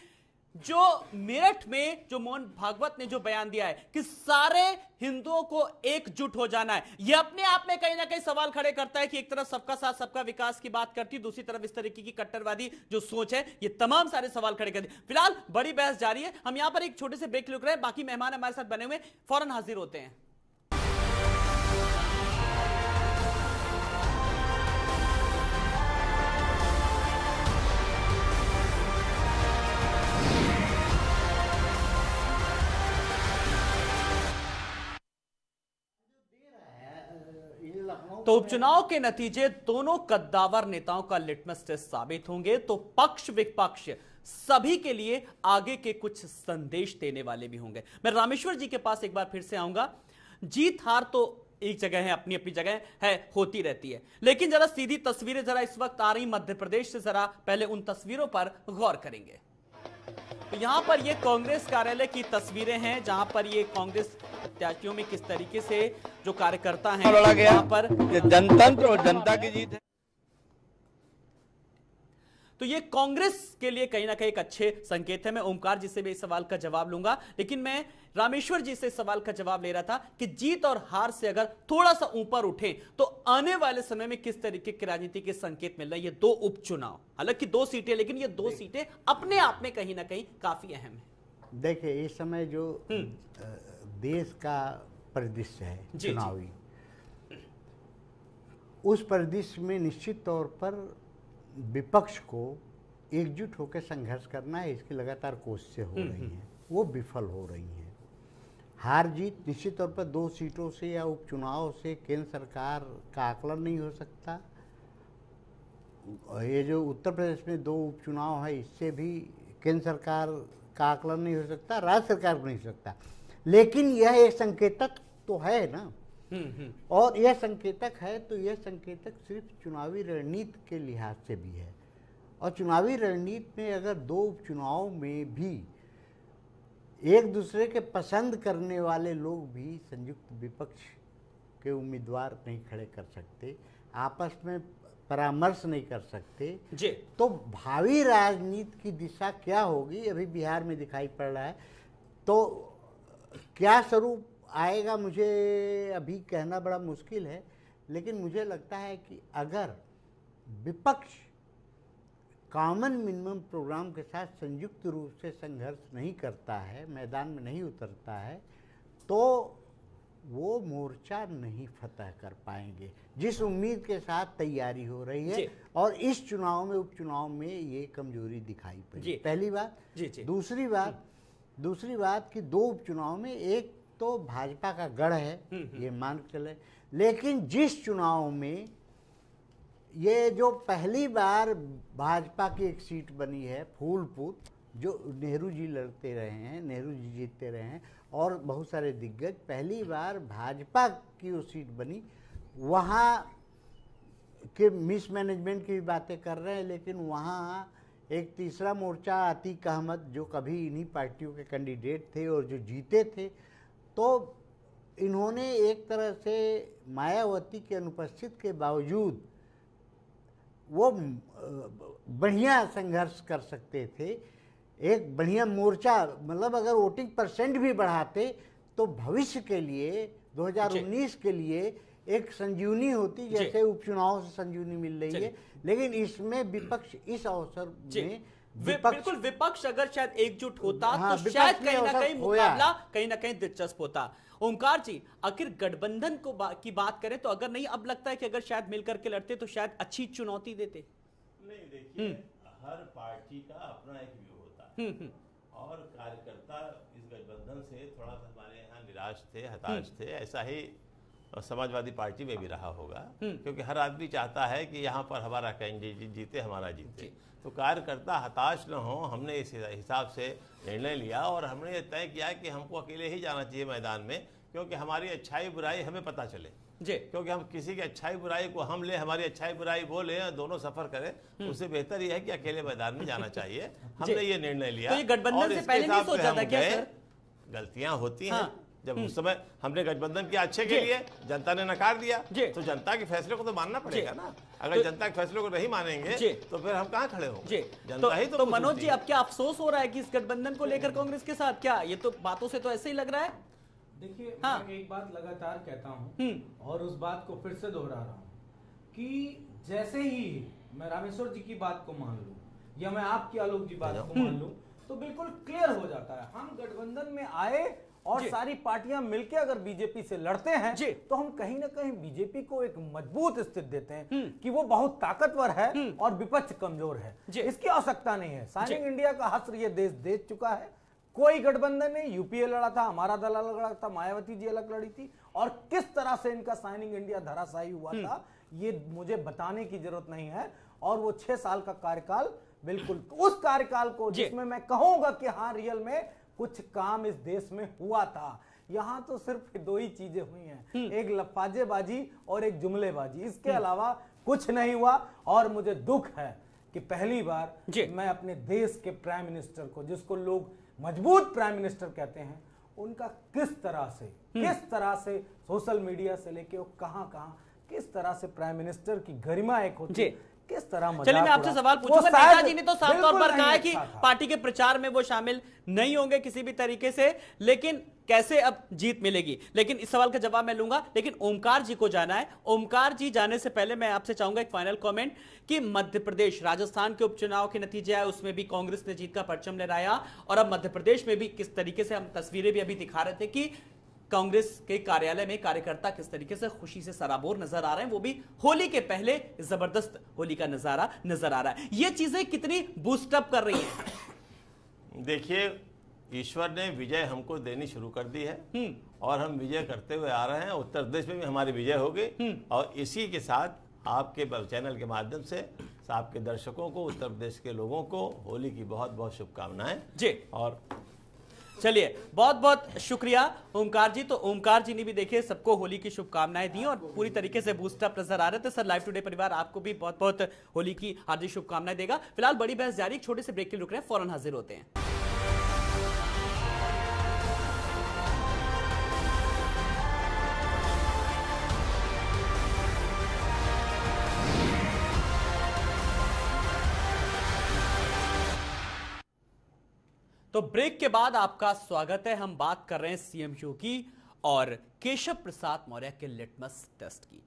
जो मेरठ में जो मोहन भागवत ने जो बयान दिया है कि सारे हिंदुओं को एकजुट हो जाना है यह अपने आप में कहीं ना कहीं सवाल खड़े करता है कि एक तरफ सबका साथ सबका विकास की बात करती है दूसरी तरफ इस तरीके की कट्टरवादी जो सोच है ये तमाम सारे सवाल खड़े करती फिलहाल बड़ी बहस जारी है हम यहां पर एक छोटे से ब्रेक लुक रहे हैं बाकी मेहमान हमारे साथ बने हुए फौरन हाजिर होते हैं तो उपचुनाव के नतीजे दोनों कद्दावर नेताओं का लिटमस टेस्ट साबित होंगे तो पक्ष विपक्ष सभी के लिए आगे के कुछ संदेश देने वाले भी होंगे मैं रामेश्वर जी के पास एक बार फिर से आऊंगा जीत हार तो एक जगह है अपनी अपनी जगह है होती रहती है लेकिन जरा सीधी तस्वीरें जरा इस वक्त आ रही मध्य प्रदेश से जरा पहले उन तस्वीरों पर गौर करेंगे तो यहाँ पर ये कांग्रेस कार्यालय की तस्वीरें हैं जहाँ पर ये कांग्रेस प्रत्याशियों में किस तरीके से जो कार्यकर्ता हैं लड़ा गया यहाँ पर जनतंत्र और जनता की जीत है तो ये कांग्रेस के लिए कहीं ना कहीं एक अच्छे संकेत है मैं ओमकार जी से भी इस सवाल का जवाब लूंगा लेकिन मैं रामेश्वर जी से सवाल का जवाब ले रहा था कि जीत और हार से अगर थोड़ा सा ऊपर उठे तो आने वाले समय में किस तरीके की राजनीति के संकेत मिल रहे हैं ये दो उपचुनाव हालांकि दो सीटें लेकिन ये दो सीटें अपने आप में कहीं ना कहीं काफी अहम है देखिए इस समय जो हम्म। देश का परिदृश्य है चुनावी उस परिदृश्य में निश्चित तौर पर विपक्ष को एकजुट होकर संघर्ष करना है इसकी लगातार कोशिशें हो हम्म, रही हम्म। हैं वो विफल हो रही हैं हार जीत निश्चित तौर पर दो सीटों से या उपचुनाव से केंद्र सरकार का आकलन नहीं हो सकता ये जो उत्तर प्रदेश में दो उपचुनाव है इससे भी केंद्र सरकार का आकलन नहीं हो सकता राज्य सरकार को नहीं हो सकता लेकिन यह एक संकेतक तो है ना और यह संकेतक है तो यह संकेतक सिर्फ चुनावी रणनीति के लिहाज से भी है और चुनावी रणनीति में अगर दो उपचुनाव में भी एक दूसरे के पसंद करने वाले लोग भी संयुक्त विपक्ष के उम्मीदवार नहीं खड़े कर सकते आपस में परामर्श नहीं कर सकते जी तो भावी राजनीति की दिशा क्या होगी अभी बिहार में दिखाई पड़ रहा है तो क्या स्वरूप आएगा मुझे अभी कहना बड़ा मुश्किल है लेकिन मुझे लगता है कि अगर विपक्ष कॉमन मिनिमम प्रोग्राम के साथ संयुक्त रूप से संघर्ष नहीं करता है मैदान में नहीं उतरता है तो वो मोर्चा नहीं फतह कर पाएंगे जिस उम्मीद के साथ तैयारी हो रही है और इस चुनाव में उपचुनाव में ये कमजोरी दिखाई पड़ी पहली बात जी, जी, दूसरी बात हम्म। दूसरी बात कि दो उपचुनाव में एक तो भाजपा का गढ़ है हम्म, हम्म। ये मान के चले लेकिन जिस चुनाव में ये जो पहली बार भाजपा की एक सीट बनी है फूलपुर जो नेहरू जी लड़ते रहे हैं नेहरू जी जीतते रहे हैं और बहुत सारे दिग्गज पहली बार भाजपा की वो सीट बनी वहाँ के मिसमैनेजमेंट की भी बातें कर रहे हैं लेकिन वहाँ एक तीसरा मोर्चा अतीक अहमद जो कभी इन्हीं पार्टियों के कैंडिडेट थे और जो जीते थे तो इन्होंने एक तरह से मायावती के अनुपस्थित के बावजूद वो बढ़िया संघर्ष कर सकते थे एक बढ़िया मोर्चा मतलब अगर वोटिंग परसेंट भी बढ़ाते तो भविष्य के लिए 2019 के लिए एक संजीवनी होती जैसे उपचुनाव से संजीवनी मिल रही है लेकिन इसमें विपक्ष इस अवसर में बिल्कुल विपक्ष अगर शायद एकजुट होता हाँ, तो शायद कहीं ना कहीं मुकाबला कहीं ना कहीं दिलचस्प होता ओमकार जी आखिर गठबंधन को बा, की बात करें तो अगर नहीं अब लगता है कि अगर शायद मिलकर के लड़ते तो शायद अच्छी चुनौती देते नहीं देखिए हम्म। हर पार्टी का अपना एक व्यू होता है हम्म, हम्म। और कार्यकर्ता इस गठबंधन से थोड़ा सा हमारे यहाँ निराश थे हताश थे ऐसा ही समाजवादी पार्टी में भी रहा होगा हम्म। क्योंकि हर आदमी चाहता है कि यहाँ पर हमारा कैंडिडेट जीते हमारा जीते तो कार्यकर्ता हताश न हो हमने इस हिसाब से निर्णय लिया और हमने तय किया कि हमको अकेले ही जाना चाहिए मैदान में क्योंकि हमारी अच्छाई बुराई हमें पता चले जी क्योंकि हम किसी की अच्छाई बुराई को हम ले हमारी अच्छाई बुराई वो ले दोनों सफर करें हम्म। उससे बेहतर यह है कि अकेले मैदान में जाना चाहिए हमने ये निर्णय लिया तो गठबंधन गलतियां होती हैं हाँ। जब हम्म। उस समय हमने गठबंधन किया अच्छे के लिए जनता ने नकार दिया तो जनता के फैसले को तो मानना पड़ेगा ना अगर तो, जनता के फैसले को नहीं मानेंगे तो फिर हम कहाँ खड़े होंगे तो, ही तो, तो मनोज जी अब क्या अफसोस हो रहा है कि इस गठबंधन को लेकर कांग्रेस के साथ क्या ये तो बातों से तो ऐसे ही लग रहा है देखिए हाँ। एक बात लगातार कहता हूँ हम्म। और उस बात को फिर से दोहरा रहा हूँ कि जैसे ही मैं रामेश्वर जी की बात को मान लू या मैं आपकी आलोक जी बात को मान लू तो बिल्कुल क्लियर हो जाता है हम गठबंधन में आए और सारी पार्टियां मिलकर अगर बीजेपी से लड़ते हैं तो हम कहीं ना कहीं बीजेपी को एक मजबूत स्थिति देते हैं हम्म। कि वो बहुत ताकतवर है हम्म। और विपक्ष कमजोर है इसकी आवश्यकता नहीं है साइनिंग इंडिया का हस्त्र ये देश दे चुका है कोई गठबंधन नहीं यूपीए लड़ा था हमारा दल अलग लड़ा था मायावती जी अलग लड़ी थी और किस तरह से इनका साइनिंग इंडिया धराशायी हुआ हम्म। था ये मुझे बताने की जरूरत नहीं है और वो छह साल का कार्यकाल बिल्कुल उस कार्यकाल को जिसमें मैं कहूंगा कि हाँ रियल में कुछ काम इस देश में हुआ था यहाँ तो सिर्फ दो ही चीजें हुई हैं हम्म। एक लफाजेबाजी और एक जुमलेबाजी इसके हम्म। अलावा कुछ नहीं हुआ और मुझे दुख है कि पहली बार मैं अपने देश के प्राइम मिनिस्टर को जिसको लोग मजबूत प्राइम मिनिस्टर कहते हैं उनका किस तरह से हम्म। किस तरह से सोशल मीडिया से लेके वो कहाँ कहाँ किस तरह से प्राइम मिनिस्टर की गरिमा एक होती है किस तरह चलिए मैं आपसे सवाल पूछूंगा नेताजी ने तो साफ तौर पर कहा है कि अच्छा पार्टी के प्रचार में वो शामिल नहीं होंगे किसी भी तरीके से लेकिन कैसे अब जीत मिलेगी लेकिन इस सवाल का जवाब मैं लूंगा लेकिन ओमकार जी को जाना है ओमकार जी जाने से पहले मैं आपसे चाहूंगा एक फाइनल कमेंट कि मध्य प्रदेश राजस्थान के उपचुनाव के नतीजे आए उसमें भी कांग्रेस ने जीत का परचम लहराया और अब मध्य प्रदेश में भी किस तरीके से हम तस्वीरें भी अभी दिखा रहे थे कि कांग्रेस के कार्यालय में कार्यकर्ता किस तरीके से खुशी से सराबोर नजर आ रहे हैं वो भी होली के पहले जबरदस्त होली का नजारा नजर आ रहा है ये चीजें कितनी बूस्टअप कर रही है देखिए ईश्वर ने विजय हमको देनी शुरू कर दी है हम्म। और हम विजय करते हुए आ रहे हैं उत्तर प्रदेश में भी हमारी विजय होगी हम्म। और इसी के साथ आपके चैनल के माध्यम से आपके दर्शकों को उत्तर प्रदेश के लोगों को होली की बहुत बहुत शुभकामनाएं जी और चलिए बहुत बहुत शुक्रिया ओमकार जी तो ओमकार जी ने भी देखिए सबको होली की शुभकामनाएं दी और पूरी तरीके से बूस्टअप नजर आ रहे थे सर लाइव टुडे परिवार आपको भी बहुत बहुत होली की हार्दिक शुभकामनाएं देगा फिलहाल बड़ी बहस जारी छोटे से ब्रेक के रुक रहे हैं फौरन हाजिर होते हैं तो ब्रेक के बाद आपका स्वागत है हम बात कर रहे हैं सीएमयू की और केशव प्रसाद मौर्य के लिटमस टेस्ट की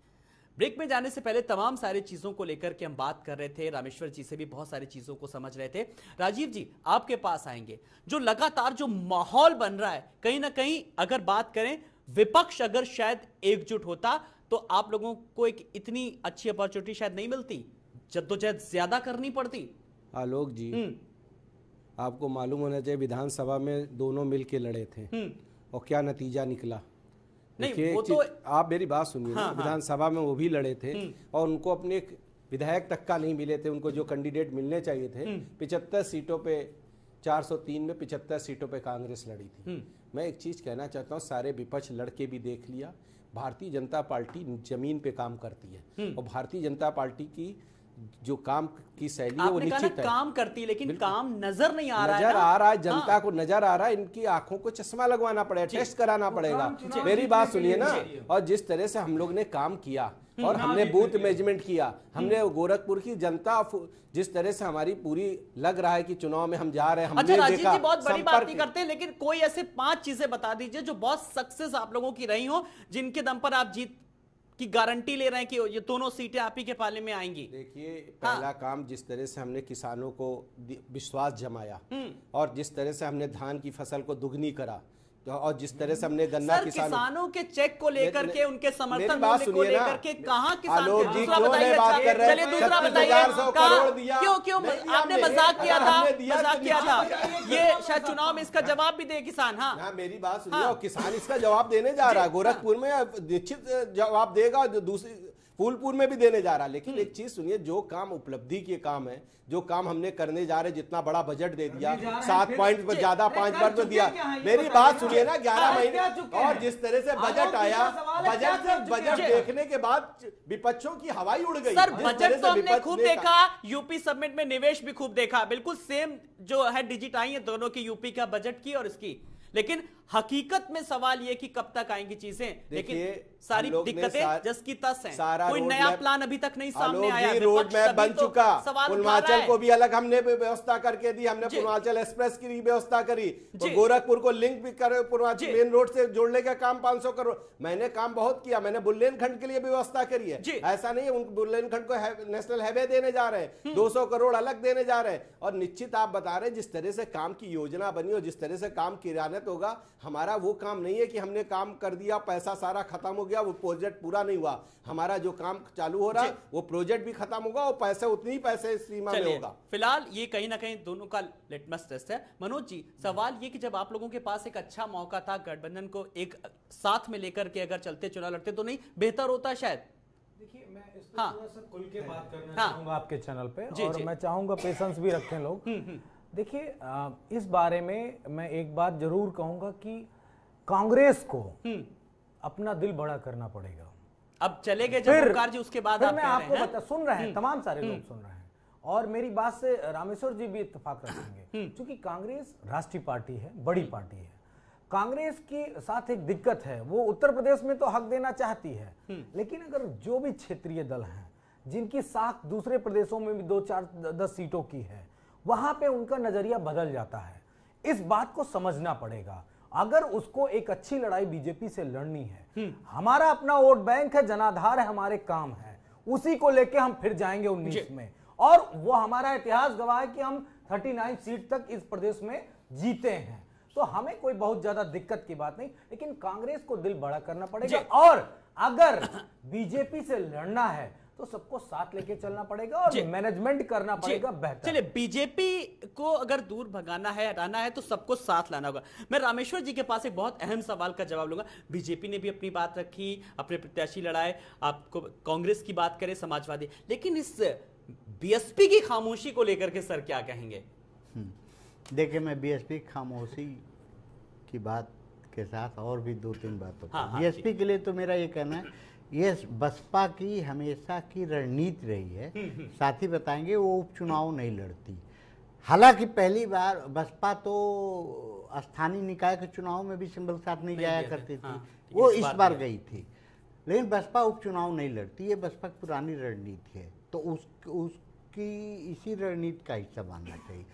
ब्रेक में जाने से पहले तमाम सारी चीजों को लेकर के हम बात कर रहे थे रामेश्वर जी से भी बहुत सारी चीजों को समझ रहे थे राजीव जी आपके पास आएंगे जो लगातार जो माहौल बन रहा है कहीं ना कहीं अगर बात करें विपक्ष अगर शायद एकजुट होता तो आप लोगों को एक इतनी अच्छी अपॉर्चुनिटी शायद नहीं मिलती जद्दोजहद ज्यादा करनी पड़ती आलोक जी हम्म। आपको मालूम होना चाहिए विधानसभा में दोनों मिल लड़े थे हम्म। और क्या नतीजा निकला नहीं वो तो आप मेरी बात सुनिए हाँ, हाँ, विधानसभा में वो भी लड़े थे हम्म। और उनको अपने विधायक तक का नहीं मिले थे उनको जो कैंडिडेट मिलने चाहिए थे हम्म। पिछहत्तर सीटों पे 403 में पिचहत्तर सीटों पे कांग्रेस लड़ी थी मैं एक चीज कहना चाहता हूँ सारे विपक्ष लड़के भी देख लिया भारतीय जनता पार्टी जमीन पे काम करती है और भारतीय जनता पार्टी की जो काम की शैली है वो निश्चित है काम करती है लेकिन काम नजर नहीं आ रहा है नजर आ रहा है जनता हाँ। को नजर आ रहा है इनकी आंखों को चश्मा लगवाना पड़ेगा टेस्ट कराना पड़ेगा मेरी बात सुनिए ना और जिस तरह से हम लोग ने काम किया हम्म। और हाँ, हमने बूथ मैनेजमेंट किया हमने हम्म। गोरखपुर की जनता जिस तरह से हमारी पूरी लग रहा है कि चुनाव में हम जा रहे हैं अच्छा, राजीव जी बहुत बड़ी बात नहीं करते लेकिन कोई ऐसे पांच चीजें बता दीजिए जो बहुत सक्सेस आप लोगों की रही हो जिनके दम पर आप जीत कि गारंटी ले रहे हैं कि ये दोनों सीटें आप ही के पाले में आएंगी देखिए हाँ। पहला हाँ। काम जिस तरह से हमने किसानों को विश्वास जमाया हम्म। और जिस तरह से हमने धान की फसल को दुगनी करा तो और जिस तरह से हमने गन्ना किसान किसानों के चेक को लेकर के उनके समर्थन मूल्य को लेकर के किसान दूसरा बताइए चलिए दूसरा बताइए क्यों क्यों आपने मजाक किया था मजाक किया था ये शायद चुनाव में इसका जवाब भी दे किसान हाँ मेरी बात सुनिए हाँ। किसान इसका जवाब देने जा रहा है गोरखपुर हाँ। में निश्चित जवाब देगा दूसरी फूलपुर में भी देने जा रहा है लेकिन हम्म। एक चीज सुनिए जो काम उपलब्धि के काम है जो काम हमने करने जा रहे जितना बड़ा बजट दे दिया सात पॉइंट ज्यादा पांच पॉइंट तो दिया मेरी बात सुनिए ना ग्यारह महीने और जिस तरह से बजट आया बजट से बजट देखने के बाद विपक्षों की हवाई उड़ गई बजट तो हमने खूब देखा यूपी सबमिट में निवेश भी खूब देखा बिल्कुल सेम जो है डिजिट आई है दोनों की यूपी का बजट की और इसकी लेकिन हकीकत में सवाल यह कि कब तक आएंगी चीजें लेकिन सारी दिक्कतें सार, जस की तस हैं सारा कोई नया प्लान अभी तक नहीं हाँ, सामने आया रोड मैप बन तो चुका पूर्वांचल को भी अलग हमने व्यवस्था करके दी हमने पूर्वांचल एक्सप्रेस की व्यवस्था करी गोरखपुर को लिंक भी करे पूर्वांचल मेन रोड से जोड़ने का काम पांच करोड़ मैंने काम बहुत किया मैंने बुल्लेनखंड के लिए व्यवस्था करी है ऐसा नहीं है बुल्लेनखंड को नेशनल हाईवे देने जा रहे हैं 200 हम्म। करोड़ अलग देने जा रहे हैं और निश्चित आप बता रहे हैं जिस तरह से काम की योजना बनी और जिस तरह से काम क्रियान्वित होगा हमारा वो काम नहीं है कि हमने काम कर दिया पैसा सारा खत्म हो गया वो प्रोजेक्ट पूरा नहीं हुआ हमारा जो काम चालू हो रहा वो प्रोजेक्ट भी खत्म होगा और पैसे उतनी पैसे सीमा में होगा फिलहाल ये कहीं ना कहीं दोनों का लिटमस टेस्ट है मनोज जी सवाल ये कि जब आप लोगों के पास एक अच्छा मौका था गठबंधन को एक साथ में लेकर के अगर चलते चुनाव लड़ते तो नहीं बेहतर होता शायद देखिए मैं इस हाँ, थोड़ा सा खुल के हाँ। बात करना हाँ, चाहूंगा आपके चैनल पे और मैं चाहूंगा पेशेंस भी रखें लोग हम्म, हम्म। देखिए इस बारे में मैं एक बात जरूर कहूंगा कि कांग्रेस को हम्म। अपना दिल बड़ा करना पड़ेगा अब चले गए जी उसके बाद आप मैं आपको बता सुन रहे हैं हम्म। तमाम सारे लोग हम्म। सुन रहे हैं और मेरी बात से रामेश्वर जी भी इतफाक रखेंगे क्योंकि कांग्रेस राष्ट्रीय पार्टी है बड़ी पार्टी है कांग्रेस के साथ एक दिक्कत है वो उत्तर प्रदेश में तो हक देना चाहती है लेकिन अगर जो भी क्षेत्रीय दल हैं जिनकी साख दूसरे प्रदेशों में भी दो चार दस सीटों की है वहां पे उनका नज़रिया बदल जाता है इस बात को समझना पड़ेगा अगर उसको एक अच्छी लड़ाई बीजेपी से लड़नी है हम्म। हमारा अपना वोट बैंक है जनाधार है हमारे काम है उसी को लेके हम फिर जाएंगे उन्नीस में और वो हमारा इतिहास गवाह है कि हम 39 सीट तक इस प्रदेश में जीते हैं तो हमें कोई बहुत ज्यादा दिक्कत की बात नहीं लेकिन कांग्रेस को दिल बड़ा करना पड़ेगा और अगर बीजेपी से लड़ना है तो सबको साथ लेके चलना पड़ेगा और मैनेजमेंट करना पड़ेगा बेहतर चलिए बीजेपी को अगर दूर भगाना है हटाना है तो सबको साथ लाना होगा मैं रामेश्वर जी के पास एक बहुत अहम सवाल का जवाब लूंगा बीजेपी ने भी अपनी बात रखी अपने प्रत्याशी लड़ाए आपको कांग्रेस की बात करें समाजवादी लेकिन इस बीएसपी की खामोशी को लेकर के सर क्या कहेंगे हम्म। देखिए मैं बीएसपी खामोशी की बात के साथ और भी दो तीन बातों हाँ, हाँ, बीएसपी के लिए तो मेरा ये कहना है ये बसपा की हमेशा की रणनीति रही है हम्म, हम्म। साथ ही बताएंगे वो उपचुनाव नहीं लड़ती हालांकि पहली बार बसपा तो स्थानीय निकाय के चुनाव में भी सिंबल साथ नहीं जाया करती थी हाँ, वो इस बार गई थी लेकिन बसपा उपचुनाव नहीं लड़ती ये बसपा की पुरानी रणनीति है तो उस उसकी इसी रणनीति का हिस्सा मानना चाहिए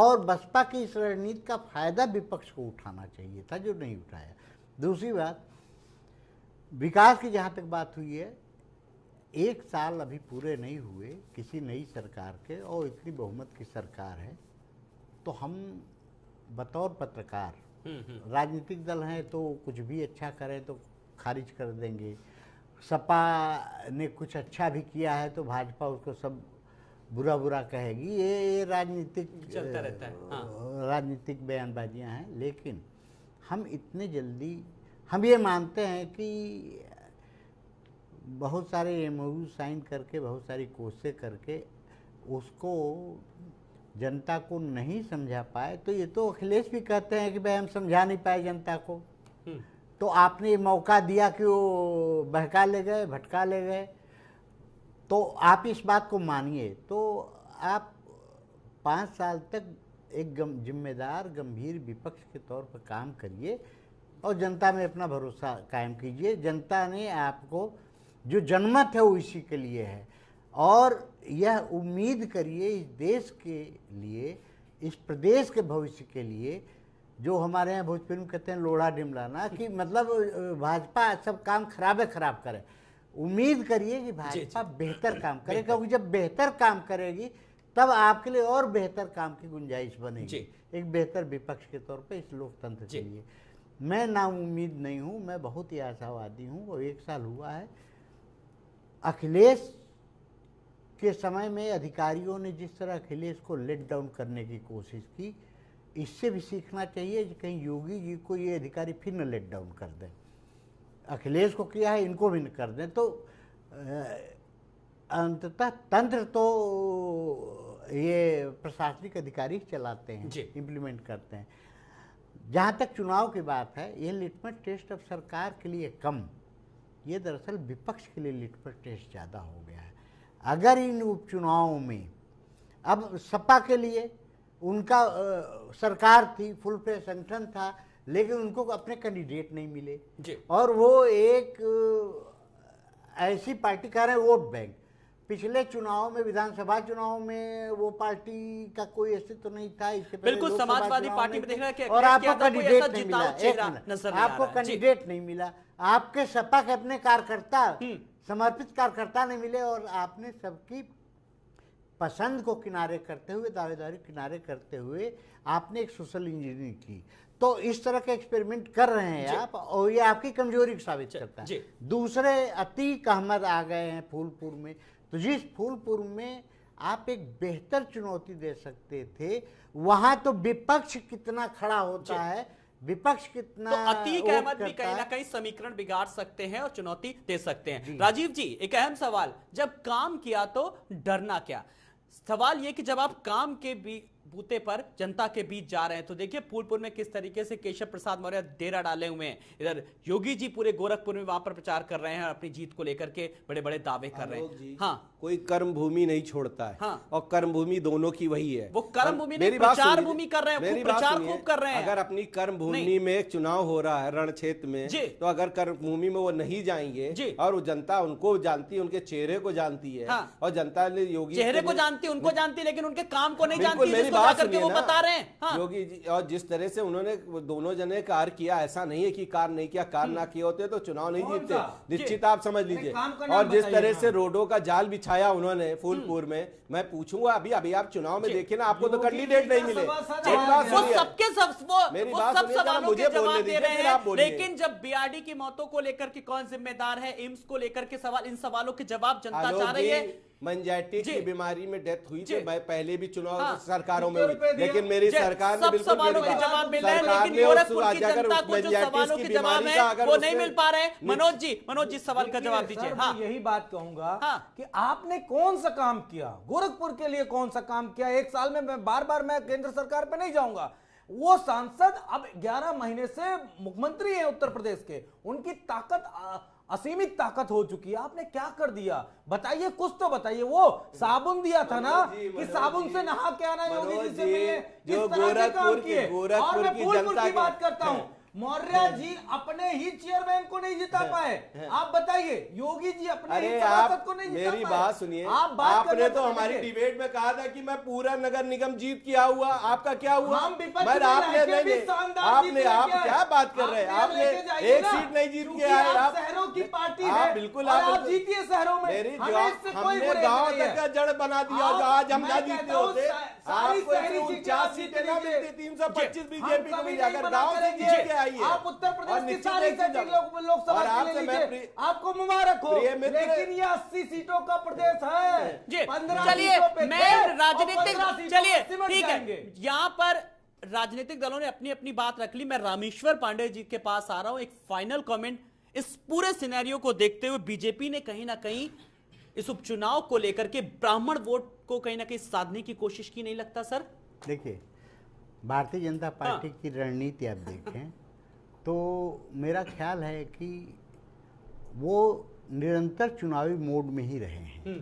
और बसपा की इस रणनीति का फायदा विपक्ष को उठाना चाहिए था जो नहीं उठाया दूसरी बात विकास की जहाँ तक बात हुई है एक साल अभी पूरे नहीं हुए किसी नई सरकार के और इतनी बहुमत की सरकार है तो हम बतौर पत्रकार हम्म, हम्म। राजनीतिक दल हैं तो कुछ भी अच्छा करें तो खारिज कर देंगे सपा ने कुछ अच्छा भी किया है तो भाजपा उसको सब बुरा बुरा कहेगी ये राजनीतिक चलता रहता है हाँ। राजनीतिक बयानबाजियां हैं लेकिन हम इतने जल्दी हम ये मानते हैं कि बहुत सारे एम साइन करके बहुत सारी कोशें करके उसको जनता को नहीं समझा पाए तो ये तो अखिलेश भी कहते हैं कि भाई हम समझा नहीं पाए जनता को हम्म। तो आपने मौका दिया कि वो बहका ले गए भटका ले गए तो आप इस बात को मानिए तो आप पाँच साल तक एक गम, जिम्मेदार गंभीर विपक्ष के तौर पर काम करिए और जनता में अपना भरोसा कायम कीजिए जनता ने आपको जो जनमत है वो इसी के लिए है और यह उम्मीद करिए इस देश के लिए इस प्रदेश के भविष्य के लिए जो हमारे यहाँ भोजपुरी में कहते हैं लोढ़ा डिमलाना कि मतलब भाजपा सब काम है खराब करे उम्मीद करिए कि भाजपा बेहतर काम करे क्योंकि जब बेहतर काम करेगी तब आपके लिए और बेहतर काम की गुंजाइश बनेगी एक बेहतर विपक्ष के तौर पे इस लोकतंत्र के लिए मैं उम्मीद नहीं हूँ मैं बहुत ही आशावादी हूँ वो एक साल हुआ है अखिलेश के समय में अधिकारियों ने जिस तरह अखिलेश को लेट डाउन करने की कोशिश की इससे भी सीखना चाहिए कि कहीं योगी जी को ये अधिकारी फिर न लेट डाउन कर दें अखिलेश को किया है इनको भी न कर दें तो अंततः तंत्र तो ये प्रशासनिक अधिकारी चलाते हैं इम्प्लीमेंट करते हैं जहाँ तक चुनाव की बात है ये लिटमस टेस्ट अब सरकार के लिए कम ये दरअसल विपक्ष के लिए लिटमस टेस्ट ज़्यादा हो गया है अगर इन उपचुनावों में अब सपा के लिए उनका आ, सरकार थी फुल पे संगठन था लेकिन उनको अपने कैंडिडेट नहीं मिले और वो एक ऐसी पार्टी कह रहे हैं वोट बैंक पिछले चुनाव में विधानसभा चुनाव में वो पार्टी का कोई अस्तित्व तो नहीं था इससे बिल्कुल समाजवादी पार्टी में और आपको कैंडिडेट नहीं मिला आपको कैंडिडेट नहीं मिला आपके सपा के अपने कार्यकर्ता हम्म। समर्पित कार्यकर्ता नहीं मिले और आपने सबकी पसंद को किनारे करते हुए दावेदारी किनारे करते हुए आपने एक सोशल इंजीनियरिंग की तो इस तरह के एक्सपेरिमेंट कर रहे हैं आप और ये आपकी कमजोरी साबित करता है दूसरे अतीक अहमद आ गए हैं फूलपुर में तो जिस फूलपुर में आप एक बेहतर चुनौती दे सकते थे वहां तो विपक्ष कितना खड़ा होता है विपक्ष कितना तो अतीक अहमद भी कहीं ना कहीं समीकरण बिगाड़ सकते हैं और चुनौती दे सकते हैं राजीव जी एक अहम सवाल जब काम किया तो डरना क्या सवाल ये कि जब आप काम के भी बूते पर जनता के बीच जा रहे हैं तो देखिए फूलपुर में किस तरीके से केशव प्रसाद मौर्य डेरा डाले हुए हैं इधर योगी जी पूरे गोरखपुर में वहां पर प्रचार कर रहे हैं और अपनी जीत को लेकर के बड़े बड़े दावे कर रहे हैं हाँ कोई कर्म भूमि नहीं छोड़ता है हाँ और कर्म भूमि दोनों की वही है वो कर्म भूमि प्रचार भूमि कर रहे हैं प्रचार खूब कर रहे हैं अगर अपनी कर्म भूमि में चुनाव हो रहा है रण क्षेत्र में तो अगर कर्म भूमि में वो नहीं जाएंगे और वो जनता उनको जानती है उनके चेहरे को जानती है हाँ। और जनता ने योगी चेहरे को जानती है उनको जानती लेकिन उनके काम को नहीं जानती बात करके वो बता रहे हैं हाँ। योगी जी और जिस तरह से उन्होंने दोनों जने कार किया ऐसा नहीं है कि कार नहीं किया कार ना किए होते तो चुनाव नहीं जीतते निश्चित आप समझ लीजिए और जिस तरह से रोडों का जाल बिछाया उन्होंने फूलपुर हम्म। में मैं पूछूंगा अभी अभी आप चुनाव में देखिए ना आपको तो कैंडिडेट नहीं मिले सबके सब मेरी बात मुझे लेकिन जब बीआरडी की मौतों को लेकर के कौन जिम्मेदार है एम्स को लेकर के सवाल इन सवालों के जवाब जनता चाह रही है मंजाइटिस की बीमारी में डेथ हुई थी मैं पहले भी चुनाव हाँ, सरकारों में हुई लेकिन मेरी सरकार ने बिल्कुल सवालों के जवाब मिल रहे हैं लेकिन गोरखपुर की जनता को जो सवालों के जवाब है वो नहीं मिल पा रहे मनोज जी मनोज जी सवाल का जवाब दीजिए हाँ यही बात कहूंगा हाँ। कि आपने कौन सा काम किया गोरखपुर के लिए कौन सा काम किया एक साल में बार बार मैं केंद्र सरकार पे नहीं जाऊंगा वो सांसद अब 11 महीने से मुख्यमंत्री हैं उत्तर प्रदेश के उनकी ताकत असीमित ताकत हो चुकी है आपने क्या कर दिया बताइए कुछ तो बताइए वो साबुन दिया था ना कि साबुन से नहा के आना योगी जी से मिले जिस तरह से काम किए और मैं फूलपुर की बात करता हूँ मौर्य हाँ। जी अपने ही चेयरमैन को नहीं जिता हाँ, पाए हाँ। आप बताइए योगी जी अपने ही आप को नहीं जिता मेरी बात सुनिए आप बात आपने तो हमारी डिबेट में कहा था कि मैं पूरा नगर निगम जीत किया हुआ आपका क्या हुआ हम विपक्ष आपने नहीं आपने आप क्या बात कर रहे हैं आपने एक सीट नहीं जीत के आए आप शहरों की पार्टी है बिल्कुल आप जीतिए शहरों में मेरी हमने गाँव तक का जड़ बना दिया आज हम ना जीते होते आपको उनचास सीटें ना मिलती तीन सौ पच्चीस बीजेपी को मिल जाकर गाँव से जीत गया आई है आप उत्तर प्रदेश की सारी सीटें लोकसभा के लिए लीजिए आपको मुबारक हो लेकिन ये अस्सी सीटों का प्रदेश है पंद्रह चलिए मैं राजनीतिक चलिए ठीक है यहाँ पर राजनीतिक दलों ने अपनी अपनी बात रख ली मैं रामेश्वर पांडे जी के पास आ रहा हूं एक फाइनल कमेंट इस पूरे सिनेरियो को देखते हुए बीजेपी ने कहीं ना कहीं इस उपचुनाव को लेकर के ब्राह्मण वोट को कहीं ना कहीं साधने की कोशिश की नहीं लगता सर देखिए भारतीय जनता हाँ। पार्टी हाँ। की रणनीति आप देखें तो मेरा ख्याल है कि वो निरंतर चुनावी मोड में ही रहे हैं हम्म,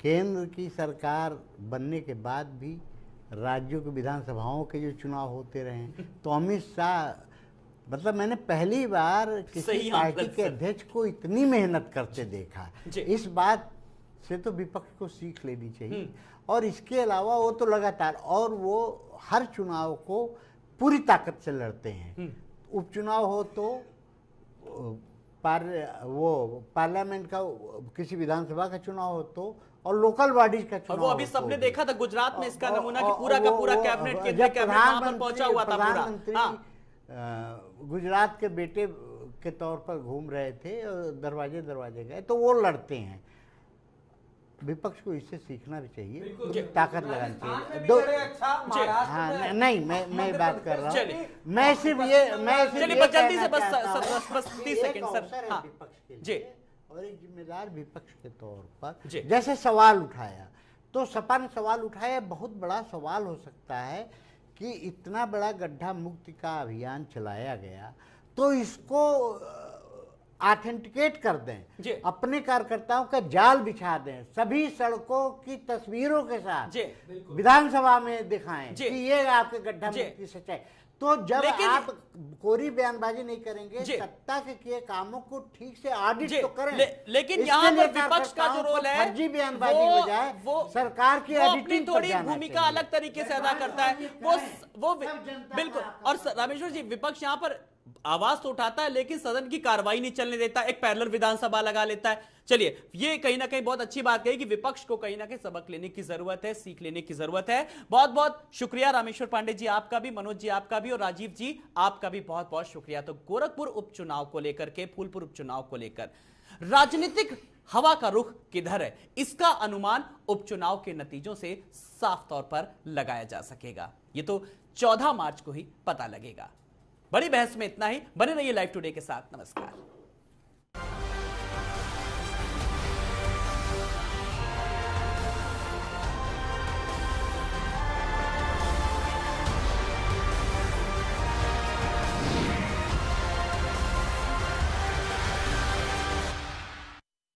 केंद्र की सरकार बनने के बाद भी राज्यों के विधानसभाओं के जो चुनाव होते रहे हैं तो अमित शाह मतलब मैंने पहली बार किसी पार्टी के अध्यक्ष को इतनी मेहनत करते देखा इस बात से तो विपक्ष को सीख लेनी चाहिए हम्म। और इसके अलावा वो तो लगातार और वो हर चुनाव को पूरी ताकत से लड़ते हैं हम्म। उपचुनाव हो तो पार वो पार्लियामेंट का किसी विधानसभा का चुनाव हो तो और लोकल बॉडीज का चुनाव वो अभी सबने तो देखा था गुजरात में इसका नमूना कि पूरा का पूरा कैबिनेट केंद्रीय कैबिनेट पर पहुंचा हुआ था पूरा हाँ। गुजरात के बेटे के तौर पर घूम रहे थे दरवाजे दरवाजे गए तो वो लड़ते हैं विपक्ष को इससे सीखना भी चाहिए ताकत हाँ, लगानी हाँ, चाहिए हाँ, दो अच्छा, हाँ नहीं मैं मैं बात कर रहा हूँ मैं सिर्फ ये मैं सिर्फ से बस बस सेकंड सर और एक जिम्मेदार विपक्ष के तौर पर जैसे सवाल उठाया तो सपा ने सवाल उठाया बहुत बड़ा सवाल हो सकता है कि इतना बड़ा गड्ढा मुक्ति का अभियान चलाया गया तो इसको ऑथेंटिकेट कर दें अपने कार्यकर्ताओं का जाल बिछा दें सभी सड़कों की तस्वीरों के साथ विधानसभा में दिखाएं कि ये आपके गड्ढा की सच्चाई तो जब आप कोरी बयानबाजी नहीं करेंगे सत्ता के किए कामों को ठीक से ऑडिट तो करें ले, लेकिन यहाँ पर विपक्ष का जो रोल है फर्जी बयानबाजी हो जाए वो सरकार की अपनी थोड़ी भूमिका अलग तरीके से अदा करता है वो वो बिल्कुल और रामेश्वर जी विपक्ष यहाँ पर आवाज तो उठाता है लेकिन सदन की कार्रवाई नहीं चलने देता एक पैरल विधानसभा लगा लेता है चलिए ये कहीं ना कहीं बहुत अच्छी बात कही कि विपक्ष को कहीं ना कहीं सबक लेने की जरूरत है सीख लेने की जरूरत है बहुत बहुत शुक्रिया रामेश्वर पांडे जी आपका भी मनोज जी आपका भी और राजीव जी आपका भी बहुत बहुत शुक्रिया तो गोरखपुर उपचुनाव को लेकर के फूलपुर उपचुनाव को लेकर राजनीतिक हवा का रुख किधर है इसका अनुमान उपचुनाव के नतीजों से साफ तौर पर लगाया जा सकेगा ये तो 14 मार्च को ही पता लगेगा बड़ी बहस में इतना ही बने रहिए लाइव टुडे के साथ नमस्कार